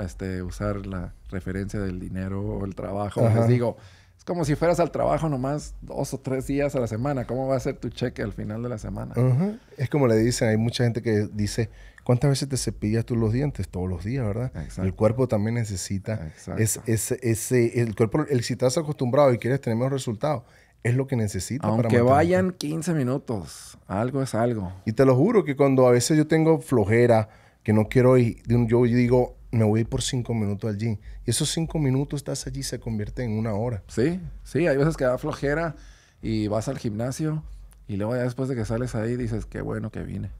este, usar la referencia del dinero o el trabajo. Les digo, es como si fueras al trabajo nomás dos o tres días a la semana. ¿Cómo va a ser tu cheque al final de la semana? Es como le dicen, hay mucha gente que dice ¿Cuántas veces te cepillas tú los dientes? Todos los días, ¿verdad? El cuerpo también necesita. Es, ese, el cuerpo, el, si estás acostumbrado y quieres tener mejores resultados, es lo que necesita. Aunque vayan 15 minutos, algo es algo. Y te lo juro que cuando a veces yo tengo flojera, que no quiero ir, yo digo, me voy por 5 minutos al gym. Y esos 5 minutos estás allí se convierte en una hora. Sí, sí, hay veces que da flojera y vas al gimnasio y luego ya después de que sales ahí dices, qué bueno que vine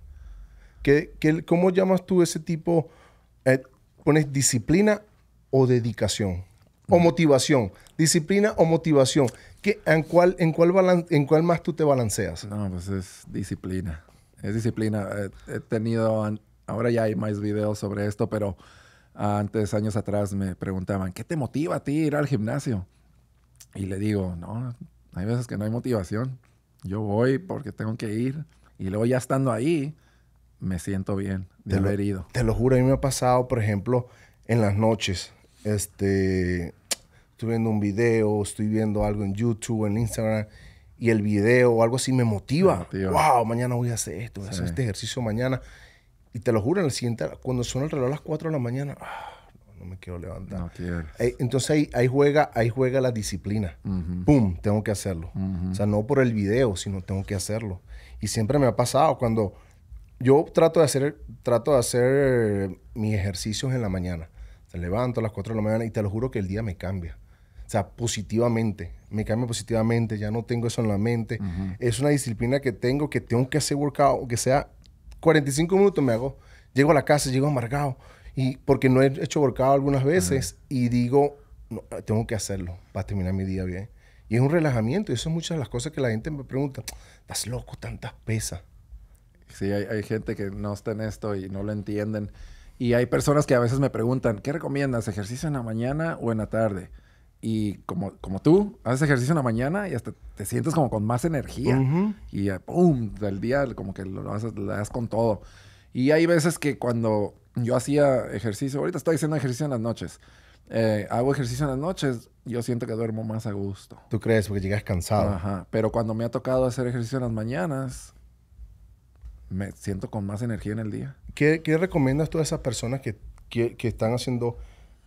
cómo llamas tú ese tipo? Eh, ¿Pones disciplina o dedicación? ¿O mm. motivación? ¿Disciplina o motivación? ¿Qué, en, cuál, en, cuál ¿En cuál más tú te balanceas? No, pues es disciplina. Es disciplina. He, tenido, ahora ya hay más videos sobre esto, pero antes, años atrás, me preguntaban, ¿qué te motiva a ti ir al gimnasio? Y le digo, no, hay veces que no hay motivación. Yo voy porque tengo que ir. Y luego ya estando ahí, me siento bien de lo, herido. Te lo juro, a mí me ha pasado, por ejemplo, en las noches. Este, estoy viendo un video, estoy viendo algo en YouTube, en Instagram, y el video o algo así me motiva. Wow, mañana voy a hacer esto, voy a hacer este ejercicio mañana. Y te lo juro, en el siguiente, cuando suena el reloj a las 4 de la mañana, ah, no, me quiero levantar. entonces ahí, juega, ahí juega la disciplina. Uh Tengo que hacerlo. O sea, no por el video, sino tengo que hacerlo. Y siempre me ha pasado cuando yo trato de hacer, trato de hacer eh, mis ejercicios en la mañana. Te levanto a las 4 de la mañana y te lo juro que el día me cambia. O sea, positivamente. Me cambia positivamente. Ya no tengo eso en la mente. Es una disciplina que tengo, que tengo que hacer workout, que sea 45 minutos me hago. Llego a la casa, llego amargado. Y porque no he hecho workout algunas veces y digo, ah, tengo que hacerlo para terminar mi día bien. Y es un relajamiento. Y eso es muchas de las cosas que la gente me pregunta. Estás loco, tantas pesas. Sí, hay, gente que no está en esto y no lo entienden. Y hay personas que a veces me preguntan, ¿qué recomiendas? ¿Ejercicio en la mañana o en la tarde? Y como, como tú, haces ejercicio en la mañana y hasta te sientes como con más energía. Y ¡pum! Del día como que lo, haces, das con todo. Y hay veces que cuando yo hacía ejercicio, ahorita estoy haciendo ejercicio en las noches. Eh, hago ejercicio en las noches, yo siento que duermo más a gusto. ¿Tú crees? Porque llegas cansado. Ajá. Pero cuando me ha tocado hacer ejercicio en las mañanas, me siento con más energía en el día. ¿Qué, qué recomiendas tú a esas personas que, que, que, están haciendo,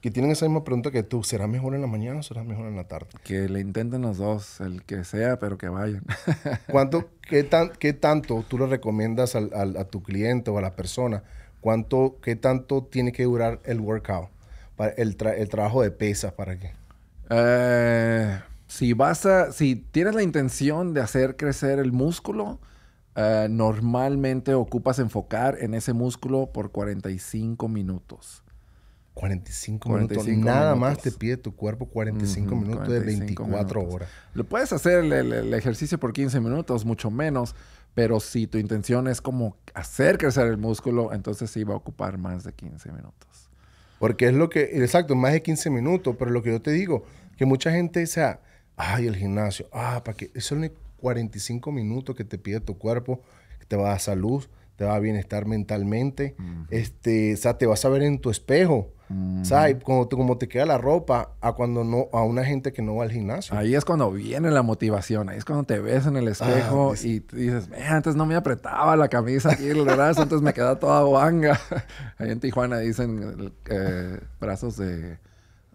que tienen esa misma pregunta que tú? ¿Será mejor en la mañana o será mejor en la tarde? Que le intenten los dos, el que sea, pero que vayan. ¿Cuánto, qué, tan, qué tanto tú le recomiendas al, al, a tu cliente o a la persona? ¿Cuánto, qué tanto tiene que durar el workout? Para el, el trabajo de pesas, ¿para qué? Eh, si vas a, si tienes la intención de hacer crecer el músculo, eh, normalmente ocupas enfocar en ese músculo por 45 minutos. 45, 45 minutos. Nada más te pide tu cuerpo 45 minutos de 24 horas. Lo puedes hacer el, ejercicio por 15 minutos, mucho menos, pero si tu intención es como hacer crecer el músculo, entonces sí va a ocupar más de 15 minutos. Porque es lo que, exacto, más de 15 minutos, pero lo que yo te digo, que mucha gente, sea, ah, ay, el gimnasio, ah, ¿para qué? Eso lo 45 minutos que te pide tu cuerpo, que te va a dar salud, te va a bienestar mentalmente, este, o sea, te vas a ver en tu espejo. ¿Sabes? Como, como, te queda la ropa a cuando no, a una gente que no va al gimnasio. Ahí es cuando viene la motivación. Ahí es cuando te ves en el ah, espejo y dices, antes no me apretaba la camisa aquí el brazo, antes me quedaba toda guanga. Ahí en Tijuana dicen eh, brazos de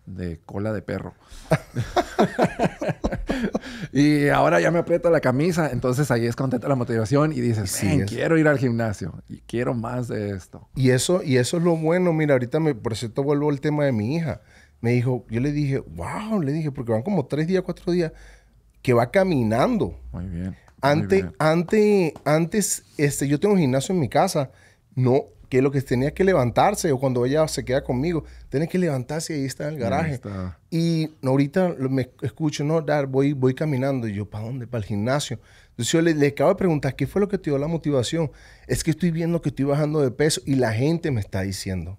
de cola de perro. y ahora ya me aprieta la camisa, entonces ahí es contenta la motivación y dices, sí, quiero ir al gimnasio y quiero más de esto. Y eso, y eso es lo bueno, mira, ahorita me, por cierto vuelvo al tema de mi hija. Me dijo, yo le dije, wow, le dije, porque van como tres días, cuatro días, que va caminando. Muy bien. Antes, antes, antes, este, yo tengo un gimnasio en mi casa. No, que lo que tenía que levantarse o cuando ella se queda conmigo, tiene que levantarse y ahí está en el garaje. Y ahorita me escucho, no, dar, voy, voy caminando y yo, ¿para dónde? Para el gimnasio. Entonces yo le, acabo de preguntar, ¿qué fue lo que te dio la motivación? Es que estoy viendo que estoy bajando de peso y la gente me está diciendo.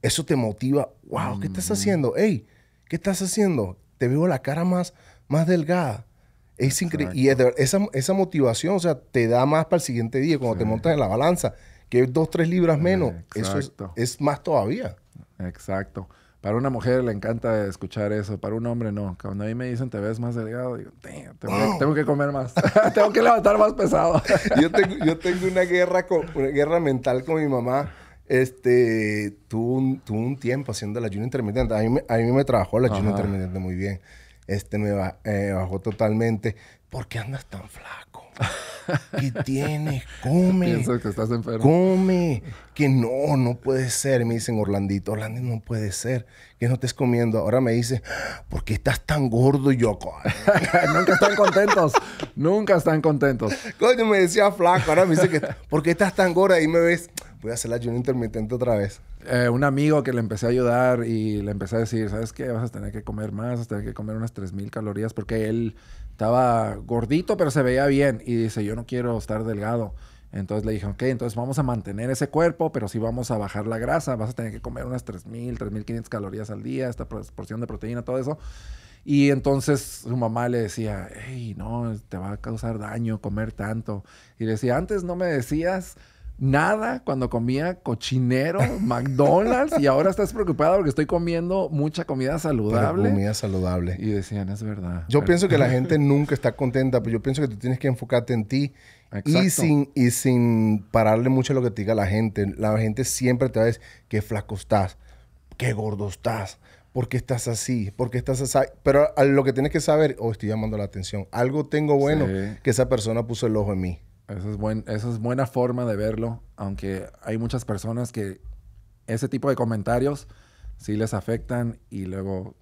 Eso te motiva, wow, ¿qué estás mm. haciendo? Hey, ¿qué estás haciendo? Te veo la cara más, más delgada. Es increíble. Y esa, esa, motivación, o sea, te da más para el siguiente día cuando te montas en la balanza que dos, tres libras menos. Eso es, es, más todavía. Exacto. Para una mujer le encanta escuchar eso, para un hombre no. Cuando a mí me dicen te ves más delgado, digo, tengo, que comer más, tengo que levantar más pesado. yo, tengo, una guerra, con, guerra mental con mi mamá este, un, tiempo haciendo la ayuno intermitente. A mí, me, a mí me trabajó la ayuno intermitente muy bien. Este me eh, bajó totalmente. ¿Por qué andas tan flaco? ¿Qué tienes? Come. Pienso que estás enfermo. Come. Que no, no puede ser. Me dicen, Orlandito, Orlandito, no puede ser. Que no estés comiendo. Ahora me dice, ¿por qué estás tan gordo? Yoko? Nunca están contentos. Nunca están contentos. Coño, me decía flaco. Ahora me dice, que, ¿por qué estás tan gorda? Y me ves, voy a hacer la ayuno intermitente otra vez. Eh, un amigo que le empecé a ayudar y le empecé a decir, ¿sabes qué? Vas a tener que comer más, vas a tener que comer unas 3.000 calorías porque él estaba gordito, pero se veía bien. Y dice, yo no quiero estar delgado. Entonces le dije, ok, entonces vamos a mantener ese cuerpo, pero sí vamos a bajar la grasa. Vas a tener que comer unas 3.000, 3.500 calorías al día, esta porción de proteína, todo eso. Y entonces su mamá le decía, hey, no, te va a causar daño comer tanto. Y le decía, antes no me decías, nada cuando comía cochinero, McDonald's, y ahora estás preocupada porque estoy comiendo mucha comida saludable. comida saludable. Y decían, es verdad. Yo pienso que la gente nunca está contenta, pero yo pienso que tú tienes que enfocarte en ti. Y sin, y sin pararle mucho a lo que te diga la gente. La gente siempre te va a decir, qué flaco estás, qué gordo estás, ¿por qué estás así? ¿Por qué estás así? Pero lo que tienes que saber, o oh, estoy llamando la atención. Algo tengo bueno que esa persona puso el ojo en mí. Esa es, esa es buena forma de verlo, aunque hay muchas personas que ese tipo de comentarios sí les afectan y luego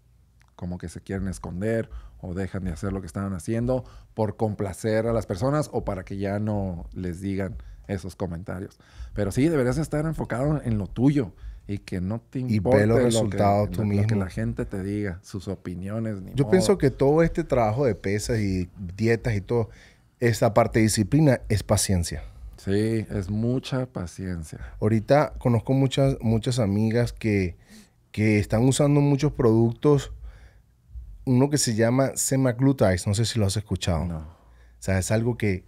como que se quieren esconder o dejan de hacer lo que estaban haciendo por complacer a las personas o para que ya no les digan esos comentarios. Pero sí, deberías estar enfocado en lo tuyo y que no te importe lo que, la gente te diga, sus opiniones. Yo pienso que todo este trabajo de pesas y dietas y todo esta parte de disciplina es paciencia. Sí, es mucha paciencia. Ahorita conozco muchas, muchas amigas que, están usando muchos productos, uno que se llama semaglutide, no sé si lo has escuchado. No. O sea, es algo que,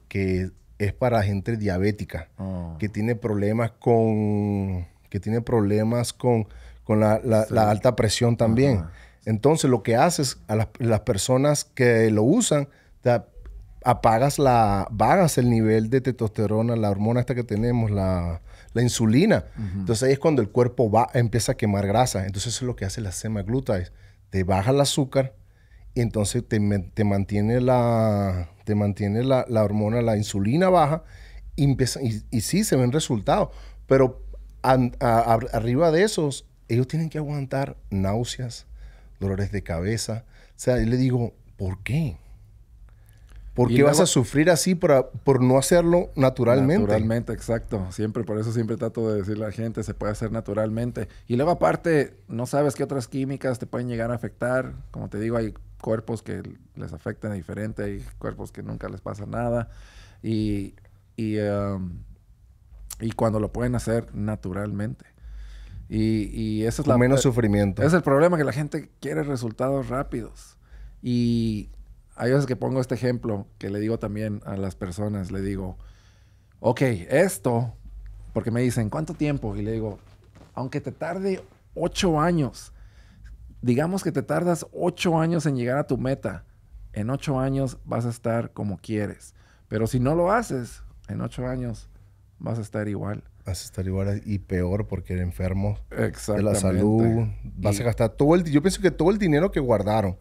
es para gente diabética, oh. que tiene problemas con, que tiene problemas con, con la, alta presión también. Entonces, lo que haces a las, personas que lo usan, apagas la, bajas el nivel de testosterona, la hormona esta que tenemos, la, la insulina. Entonces ahí es cuando el cuerpo va, empieza a quemar grasa. Entonces eso es lo que hace la semaglutide. Te baja el azúcar y entonces te, mantiene, la, te mantiene la, hormona, la insulina baja y, empieza, y, sí se ven resultados. Pero arriba de esos, ellos tienen que aguantar náuseas, dolores de cabeza. O sea, yo le digo, ¿por qué? ¿Por qué vas a sufrir así por, por no hacerlo naturalmente? Naturalmente, exacto. Siempre, por eso siempre trato de decirle a la gente, se puede hacer naturalmente. Y luego aparte, no sabes qué otras químicas te pueden llegar a afectar. Como te digo, hay cuerpos que les afectan diferente, hay cuerpos que nunca les pasa nada. Y, y, um, cuando lo pueden hacer naturalmente. Y, eso es Con la... menos sufrimiento. Es el problema que la gente quiere resultados rápidos. Y hay veces que pongo este ejemplo que le digo también a las personas, le digo, ok, esto, porque me dicen, ¿cuánto tiempo? Y le digo, aunque te tarde ocho años, digamos que te tardas ocho años en llegar a tu meta, en ocho años vas a estar como quieres. Pero si no lo haces, en ocho años vas a estar igual. Vas a estar igual y peor porque eres enfermo de la salud. Vas a gastar todo el... Yo pienso que todo el dinero que guardaron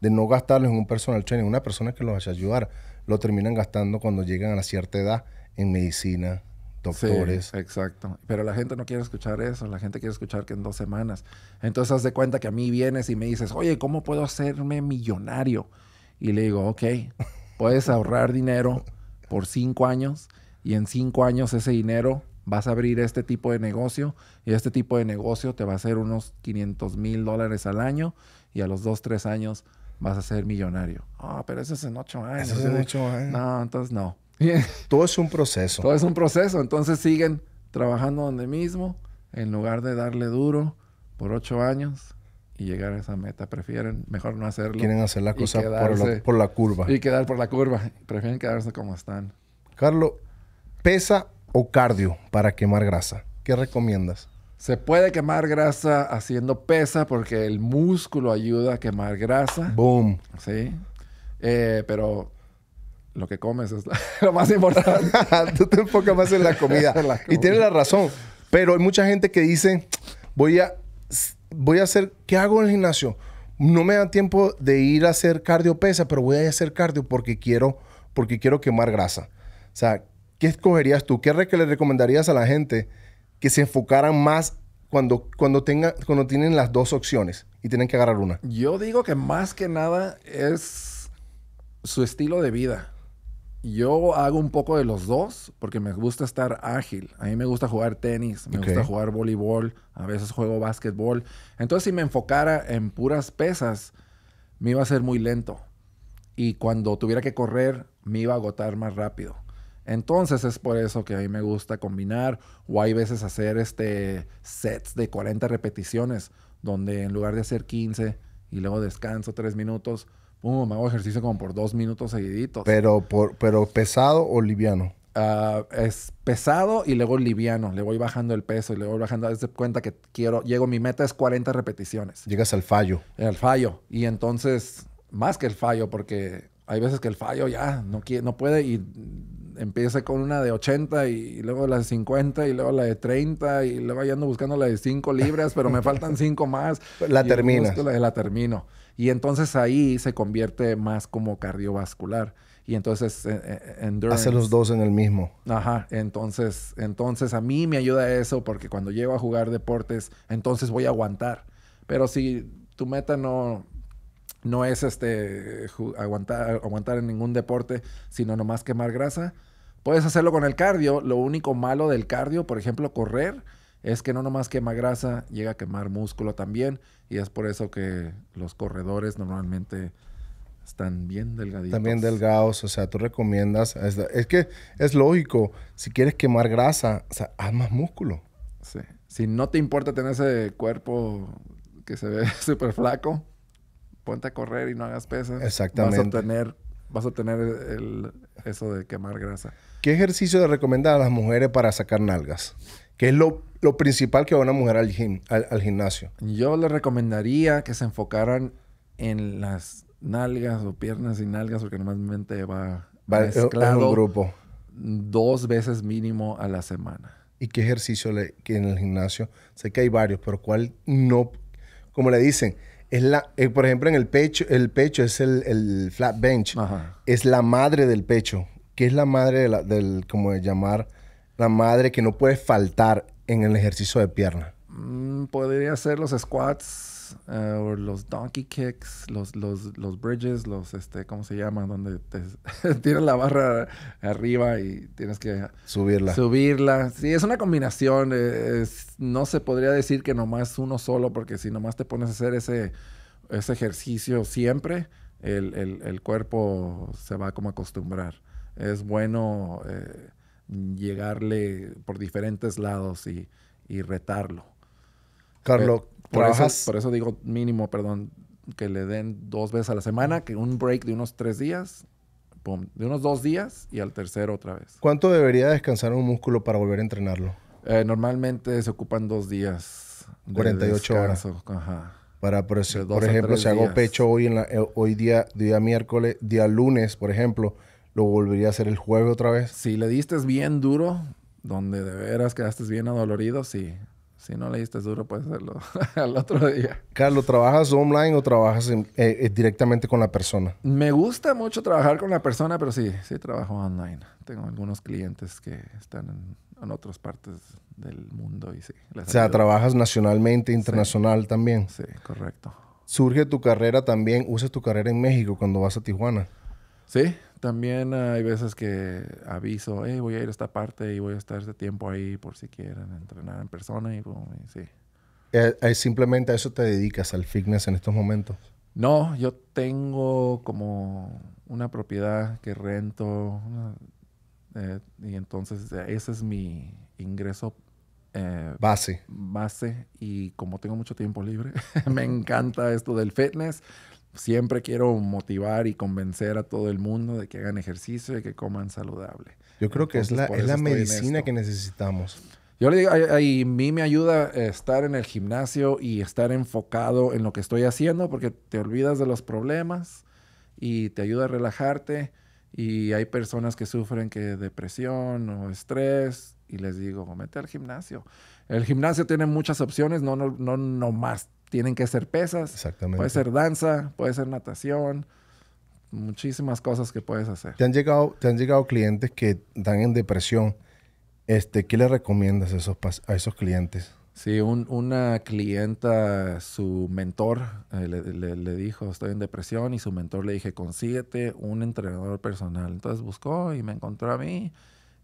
de no gastarlos en un personal training, una persona que los a ayudar, lo terminan gastando cuando llegan a la cierta edad en medicina, doctores. Sí, exacto. Pero la gente no quiere escuchar eso, la gente quiere escuchar que en dos semanas. Entonces haz de cuenta que a mí vienes y me dices, oye, ¿cómo puedo hacerme millonario? Y le digo, ok, puedes ahorrar dinero por cinco años y en cinco años ese dinero vas a abrir este tipo de negocio y este tipo de negocio te va a hacer unos 500 mil dólares al año y a los dos, tres años vas a ser millonario. Ah, pero eso es en ocho años. Eso es en ocho años. No, entonces no. Todo es un proceso. Todo es un proceso. Entonces siguen trabajando donde mismo, en lugar de darle duro por ocho años y llegar a esa meta. Prefieren mejor no hacerlo. Quieren hacer la cosa por, la, por la curva. Y quedar por la curva. Prefieren quedarse como están. Carlos, ¿pesa o cardio para quemar grasa? ¿Qué recomiendas? Se puede quemar grasa haciendo pesa porque el músculo ayuda a quemar grasa. Boom. Sí. Eh, pero lo que comes es lo más importante. Tú te enfocas más en la comida. Y tienes la razón. Pero hay mucha gente que dice, voy a, voy a hacer, ¿qué hago en el gimnasio? No me da tiempo de ir a hacer cardio pesa, pero voy a hacer cardio porque quiero, porque quiero quemar grasa. O sea, ¿qué escogerías tú? ¿Qué le recomendarías a la gente? que se enfocaran más cuando, cuando, cuando tienen las dos opciones y tienen que agarrar una? Yo digo que más que nada es su estilo de vida. Yo hago un poco de los dos porque me gusta estar ágil. A mí me gusta jugar tenis, me gusta jugar voleibol, a veces juego básquetbol. Entonces, si me enfocara en puras pesas, me iba a ser muy lento. Y cuando tuviera que correr, me iba a agotar más rápido. Entonces es por eso que a mí me gusta combinar o hay veces hacer este sets de 40 repeticiones donde en lugar de hacer 15 y luego descanso 3 minutos, pum, me hago ejercicio como por 2 minutos seguiditos. Pero por pero pesado o liviano? Ah, es pesado y luego liviano. Le voy bajando el peso y le voy bajando. Desde cuenta que quiero, llego, mi meta es 40 repeticiones. Llegas al fallo. Al fallo. Y entonces, más que el fallo, porque hay veces que el fallo ya no, quiere, no puede y empieza con una de 80 y, luego la de 50 y luego la de 30 y luego ya ando buscando la de 5 libras, pero me faltan 5 más. Pues la termina. La, termino. Y entonces ahí se convierte más como cardiovascular. Y entonces, eh, eh, en Hace los dos en el mismo. Ajá. Entonces, entonces a mí me ayuda eso porque cuando llego a jugar deportes, entonces voy a aguantar. Pero si tu meta no, no es este aguantar, aguantar en ningún deporte, sino nomás quemar grasa, Puedes hacerlo con el cardio. Lo único malo del cardio, por ejemplo, correr, es que no nomás quema grasa, llega a quemar músculo también. Y es por eso que los corredores normalmente están bien delgaditos. También delgados, o sea, tú recomiendas. Es, que es lógico, si quieres quemar grasa, o sea, haz más músculo. Sí. Si no te importa tener ese cuerpo que se ve súper flaco, ponte a correr y no hagas pesas. Exactamente. Vas a tener, vas a tener el, eso de quemar grasa. ¿Qué ejercicio le recomiendas a las mujeres para sacar nalgas? ¿Qué es lo, principal que va una mujer al, al, gimnasio? Yo le recomendaría que se enfocaran en las nalgas o piernas y nalgas, porque normalmente va, va eh, mezclado un grupo. dos veces mínimo a la semana. ¿Y qué ejercicio le, que en el gimnasio? Sé que hay varios, pero ¿cuál no? Como le dicen, es la, eh, por ejemplo, en el pecho, el pecho es el, el flat bench, es la madre del pecho, que es la madre la, del, como de llamar, la madre que no puede faltar en el ejercicio de pierna. Mm, podría ser los squats eh, o los donkey kicks, los, bridges, los, este, ¿cómo se llaman? Donde te tiras la barra arriba y tienes que... Subirla. Subirla. Sí, es una combinación. Eh, no se podría decir que nomás uno solo, porque si nomás te pones a hacer ese, ese ejercicio siempre, el, cuerpo se va como a acostumbrar. Es bueno eh, llegarle por diferentes lados y retarlo. Carlos, eh, por, eso, digo mínimo, perdón, que le den dos veces a la semana, que un break de unos tres días, de unos dos días y al tercero otra vez. ¿Cuánto debería descansar un músculo para volver a entrenarlo? Eh, normalmente se ocupan dos días. 48 horas. Para, por, ejemplo, si hago pecho hoy, en la, eh, hoy día, día miércoles, día lunes, por ejemplo, ¿lo volvería a hacer el jueves otra vez? Si le diste bien duro, donde de veras quedaste bien adolorido, sí. Si no leíste duro, puedes hacerlo al otro día. Carlos, ¿trabajas online o trabajas eh, eh, directamente con la persona? Me gusta mucho trabajar con la persona, pero sí, sí trabajo online. Tengo algunos clientes que están en, otras partes del mundo y sí. o sea, trabajas nacionalmente, internacional también. Sí, correcto. Surge tu carrera también, usas tu carrera en México cuando vas a Tijuana. Sí, también hay veces que aviso, eh, voy a ir a esta parte y voy a estar este tiempo ahí por si quieren entrenar en persona y, sí. Eh, eh, ¿Simplemente a eso te dedicas, al fitness en estos momentos? No, yo tengo como una propiedad que rento y entonces ese es mi ingreso base. Base. Y como tengo mucho tiempo libre, me encanta esto del fitness siempre quiero motivar y convencer a todo el mundo de que hagan ejercicio y que coman saludable. Yo creo que es la, medicina que necesitamos. Yo le digo, a, mí me ayuda eh, estar en el gimnasio y estar enfocado en lo que estoy haciendo porque te olvidas de los problemas y te ayuda a relajarte. Y hay personas que sufren que depresión o estrés y les digo, mete al gimnasio. El gimnasio tiene muchas opciones, no, no, no, no más tienen que ser pesas. Puede ser danza, puede ser natación, muchísimas cosas que puedes hacer. ¿Te han llegado, te han llegado clientes que están en depresión? Este, ¿Qué le recomiendas a esos, a esos clientes? Sí, una clienta, su mentor eh, le, dijo, estoy en depresión y su mentor le dije, consíguete un entrenador personal. Entonces buscó y me encontró a mí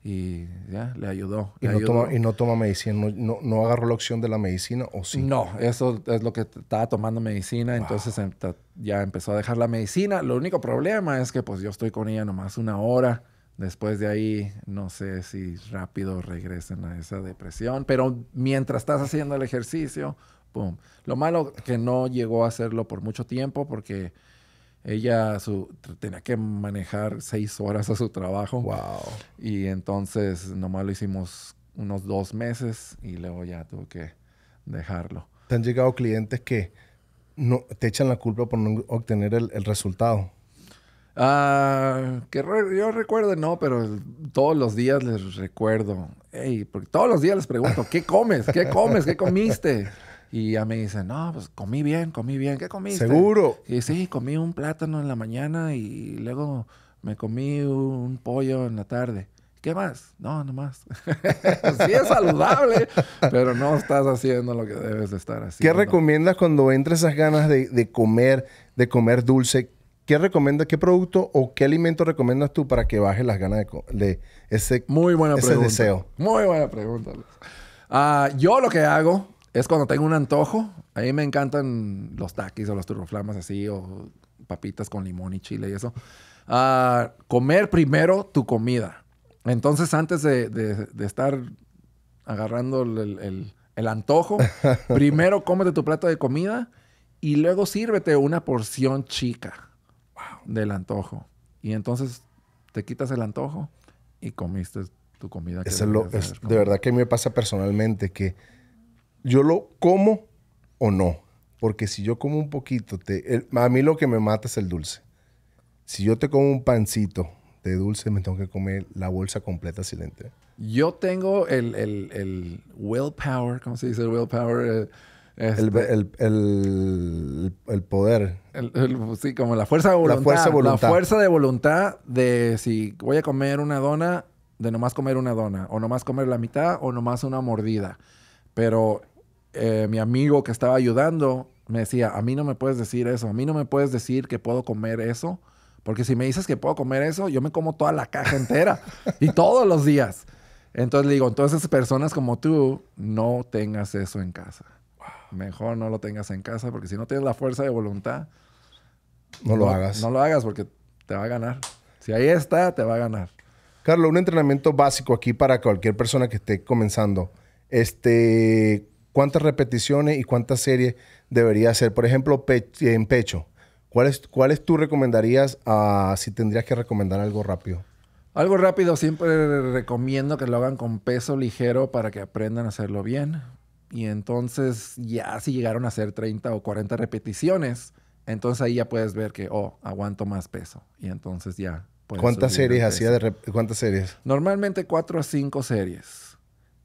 y ya le ayudó. y, no Toma, y, no Toma, medicina, no, no, agarró la opción de la medicina o sí. No, eso es lo que estaba tomando medicina, entonces ya empezó a dejar la medicina. Lo único problema es que pues yo estoy con ella nomás una hora. Después de ahí, no sé si rápido regresen a esa depresión, pero mientras estás haciendo el ejercicio, ¡pum! Lo malo que no llegó a hacerlo por mucho tiempo porque ella tenía que manejar seis horas a su trabajo. Wow. Y entonces nomás lo hicimos unos dos meses y luego ya tuve que dejarlo. ¿Te han llegado clientes que no, te echan la culpa por no obtener el, resultado? Ah, yo recuerdo, no, pero todos los días les recuerdo. porque todos los días les pregunto, ¿qué comes? ¿Qué comes? ¿Qué comiste? Y ya me dicen, no, pues comí bien, comí bien. ¿Qué comí Seguro. Y sí, comí un plátano en la mañana y luego me comí un pollo en la tarde. ¿Qué más? No, más. sí es saludable, pero no estás haciendo lo que debes de estar haciendo. ¿Qué recomiendas cuando entras esas ganas de, comer, de comer dulce? ¿Qué recomiendas, qué producto o qué alimento recomiendas tú para que bajes las ganas de, ese, Muy buena deseo? Muy buena pregunta. Ah, yo lo que hago es cuando tengo un antojo. ahí me encantan los taquis o los turroflamas así, o papitas con limón y chile y eso. Ah, comer primero tu comida. Entonces, antes de, estar agarrando el, antojo, primero cómete tu plato de comida y luego sírvete una porción chica del antojo. Y entonces te quitas el antojo y comiste tu comida. de verdad que a mí me pasa personalmente que yo lo como o no. Porque si yo como un poquito, te, a mí lo que me mata es el dulce. Si yo te como un pancito de dulce, me tengo que comer la bolsa completa silente. Yo tengo el, willpower, ¿cómo se dice el willpower? Eh, este, el, el, poder. sí, como la fuerza de voluntad. La fuerza de voluntad. La fuerza de voluntad de si voy a comer una dona, de nomás comer una dona, o nomás comer la mitad, o nomás una mordida. Pero eh, mi amigo que estaba ayudando me decía, a mí no me puedes decir eso, a mí no me puedes decir que puedo comer eso, porque si me dices que puedo comer eso, yo me como toda la caja entera y todos los días. Entonces le digo, entonces personas como tú, no tengas eso en casa. Mejor no lo tengas en casa, porque si no tienes la fuerza de voluntad, no, no lo hagas. No lo hagas porque te va a ganar. Si ahí está, te va a ganar. Carlos, un entrenamiento básico aquí para cualquier persona que esté comenzando. Este, cuántas repeticiones y cuántas series debería hacer. Por ejemplo, en pecho, ¿cuáles, tú recomendarías ah, si tendrías que recomendar algo rápido? Algo rápido, siempre recomiendo que lo hagan con peso ligero para que aprendan a hacerlo bien. Y entonces ya si llegaron a hacer 30 o 40 repeticiones, entonces ahí ya puedes ver que, oh, aguanto más peso. Y entonces ya. ¿Cuántas series hacía de... ¿Cuántas series? Normalmente cuatro a cinco series.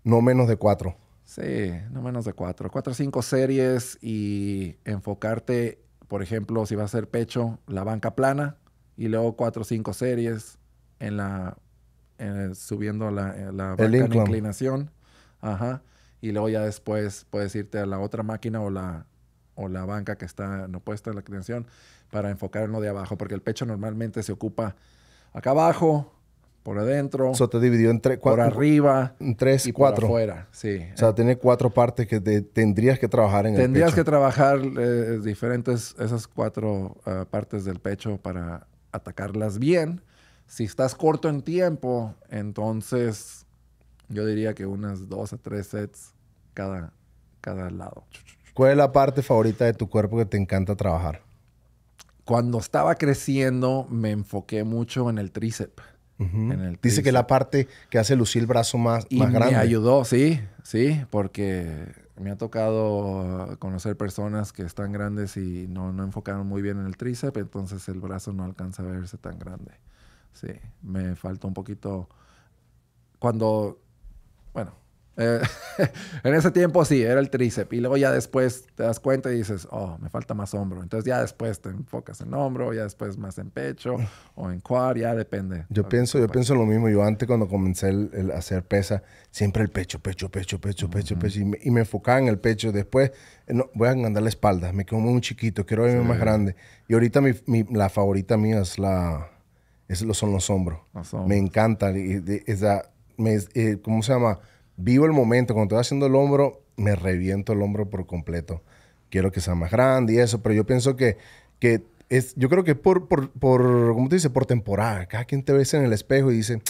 No menos de 4. Sí, no menos de cuatro. Cuatro o cinco series y enfocarte, por ejemplo, si va a ser pecho, la banca plana y luego cuatro o cinco series en la subiendo la, eh, la banca inclinación. Ajá. Y luego ya después puedes irte a la otra máquina o la, o la banca que está no puesta en la inclinación para enfocar de abajo, porque el pecho normalmente se ocupa acá abajo, por adentro. Eso te dividió en cuatro. Por arriba. tres, y cuatro. Por afuera, sí. O sea, tiene cuatro partes que tendrías que trabajar en el pecho. Tendrías que trabajar eh, diferentes, esas cuatro ah, partes del pecho para atacarlas bien. Si estás corto en tiempo, entonces yo diría que unas dos a tres sets cada, cada lado. ¿Cuál es la parte favorita de tu cuerpo que te encanta trabajar? Cuando estaba creciendo me enfoqué mucho en el tríceps. Dice que la parte que hace lucir el brazo más, más grande. Me ayudó, sí, sí, porque me ha tocado uh, conocer personas que están grandes y no, no enfocaron muy bien en el tríceps, entonces el brazo no alcanza a verse tan grande. Sí, me falta un poquito. Cuando, bueno, eh, en ese tiempo sí, era el tríceps. Y luego ya después te das cuenta y dices, oh, me falta más hombro. Entonces ya después te enfocas en hombro, ya después más en pecho o en cuar ya depende. Yo pienso, yo pienso lo mismo. Yo antes cuando comencé el, hacer pesa, siempre el pecho, pecho, pecho, pecho, pecho, pecho. Y me, enfocaba en el pecho. Después eh, voy a andar la espalda. Me quedo muy chiquito, quiero verme más grande. Y ahorita mi, la favorita mía es la... Es, son los hombros. Me encanta. Esa, eh, ¿Cómo se llama? vivo el momento. Cuando estoy haciendo el hombro, me reviento el hombro por completo. Quiero que sea más grande y eso, pero yo pienso que, que es, yo creo que por, por, por, ¿cómo te dice? Por temporada. Cada quien te ves en el espejo y dice,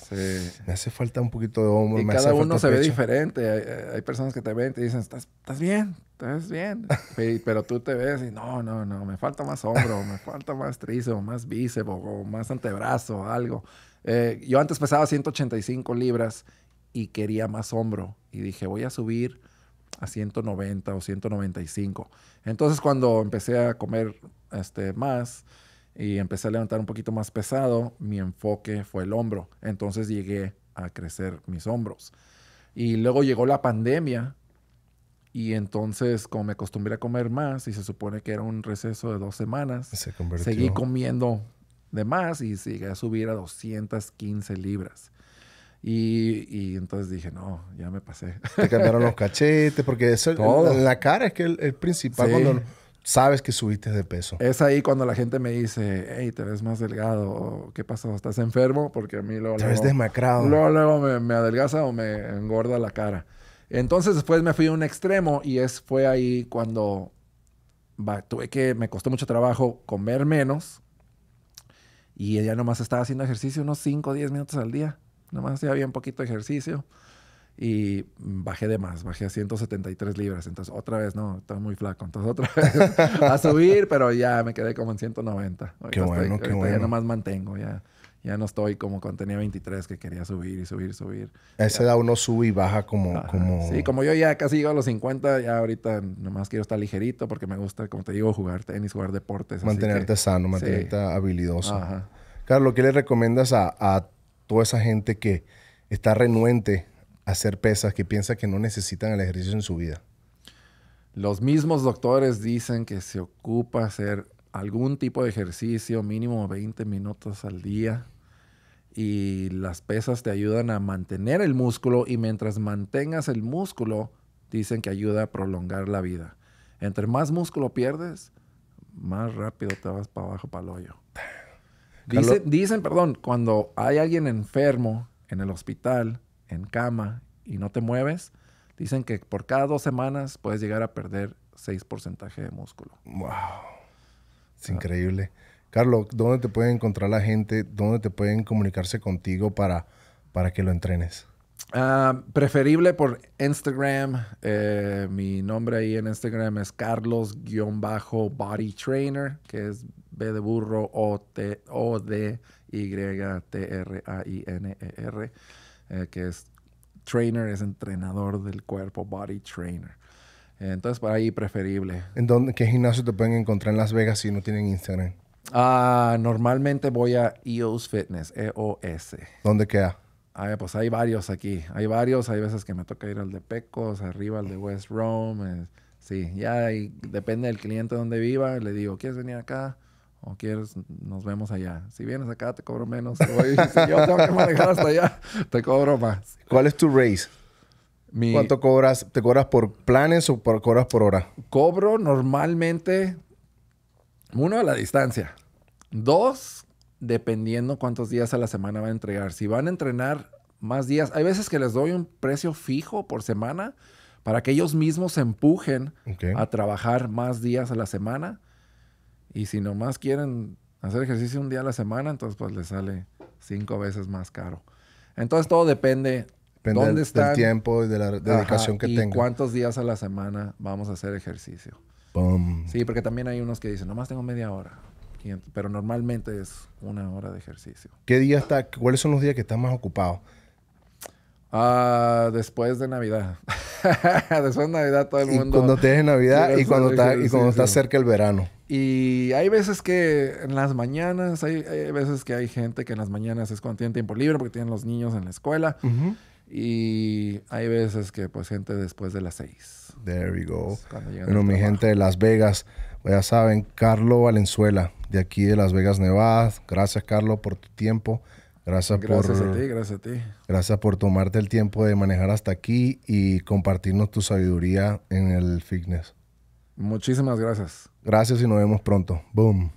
me hace falta un poquito de hombro. Y cada uno se ve diferente. Eh, hay, personas que te ven y te dicen, estás, estás bien, estás bien. pero tú te ves y no, no, no, me falta más hombro, me falta más tríceps, más bíceps o más antebrazo, algo. Eh, yo antes pesaba 185 libras y quería más hombro. Y dije, voy a subir a 190 o 195. Entonces cuando empecé a comer este, más y empecé a levantar un poquito más pesado, mi enfoque fue el hombro. Entonces llegué a crecer mis hombros. Y luego llegó la pandemia y entonces como me acostumbré a comer más y se supone que era un receso de dos semanas, seguí comiendo de más y llegué a subir a 215 libras. Y, entonces dije, no, ya me pasé. Te cambiaron los cachetes, porque eso, la cara es que el, principal cuando sabes que subiste de peso. Es ahí cuando la gente me dice, hey, te ves más delgado, ¿qué pasó? ¿Estás enfermo? Porque a mí luego... Te ves desmacrado. Luego, me, adelgaza o me engorda la cara. Entonces después me fui a un extremo y es, fue ahí cuando tuve que, me costó mucho trabajo comer menos y ya nomás estaba haciendo ejercicio unos 5 o 10 minutos al día Nomás hacía bien poquito ejercicio y bajé de más, bajé a 173 libras. Entonces, otra vez, no, estaba muy flaco. Entonces, otra vez a subir, pero ya me quedé como en 190. Ahorita qué bueno, qué bueno. Ya nomás mantengo, ya. Ya no estoy como cuando tenía 23 que quería subir y subir, subir. A esa edad uno sube y baja como, como... Sí, como yo ya casi llego a los 50, ya ahorita nomás quiero estar ligerito porque me gusta, como te digo, jugar tenis, jugar deportes. Mantenerte sano, mantenerte habilidoso. Ajá. Carlos, ¿qué le recomiendas a, a toda esa gente que está renuente a hacer pesas, que piensa que no necesitan el ejercicio en su vida? Los mismos doctores dicen que se ocupa hacer algún tipo de ejercicio, mínimo 20 minutos al día. Y las pesas te ayudan a mantener el músculo y mientras mantengas el músculo, dicen que ayuda a prolongar la vida. Entre más músculo pierdes, más rápido te vas para abajo, para el hoyo dicen, perdón, cuando hay alguien enfermo en el hospital, en cama, y no te mueves, dicen que por cada dos semanas puedes llegar a perder 6% de músculo. ¡Wow! Es ah. increíble. Carlos, ¿dónde te pueden encontrar la gente? ¿Dónde te pueden comunicarse contigo para, para que lo entrenes? Ah, preferible por Instagram. Eh, mi nombre ahí en Instagram es Carlos-Body Trainer, que es B de burro, O, T, O, D, Y, T, R, A, I, N, E, R, eh, que es trainer, es entrenador del cuerpo, body trainer. entonces, para ahí preferible. ¿En dónde, qué gimnasio te pueden encontrar en Las Vegas si no tienen Instagram? Ah, normalmente voy a EOS Fitness, E-O-S. ¿Dónde queda? Ah, pues hay varios aquí. Hay varios. Hay veces que me toca ir al de Pecos, arriba al de West Rome. Eh, sí, ya depende del cliente donde viva. Le digo, ¿quieres venir acá? o quieres, nos vemos allá. Si vienes acá, te cobro menos. si yo tengo que manejar hasta allá, te cobro más. ¿Cuál es tu raise? ¿Cuánto cobras? ¿Te cobras por planes o por, cobras por hora? Cobro normalmente, uno, a la distancia. Dos, dependiendo cuántos días a la semana van a entregar. Si van a entrenar más días, hay veces que les doy un precio fijo por semana para que ellos mismos se empujen a trabajar más días a la semana y si nomás quieren hacer ejercicio un día a la semana, entonces pues les sale cinco veces más caro. Entonces todo depende, dónde del tiempo y de la dedicación que y cuántos días a la semana vamos a hacer ejercicio. Sí, porque también hay unos que dicen, nomás tengo media hora. Pero normalmente es una hora de ejercicio. ¿Qué día está? ¿Cuáles son los días que están más ocupados? Ah, después de Navidad. después de Navidad todo el y mundo. Cuando tienes Navidad y cuando, está, y cuando está cerca el verano. Y hay veces que en las mañanas, hay, veces que hay gente que en las mañanas es cuando tienen tiempo libre porque tienen los niños en la escuela. Y hay veces que pues gente después de las seis. There we go. Bueno, mi gente de Las Vegas, pues, ya saben, Carlo Valenzuela, de aquí de Las Vegas, Nevada. Gracias, Carlo, por tu tiempo. Gracias, por, a ti, gracias a ti. Gracias por tomarte el tiempo de manejar hasta aquí y compartirnos tu sabiduría en el fitness. Muchísimas gracias. Gracias y nos vemos pronto. Boom.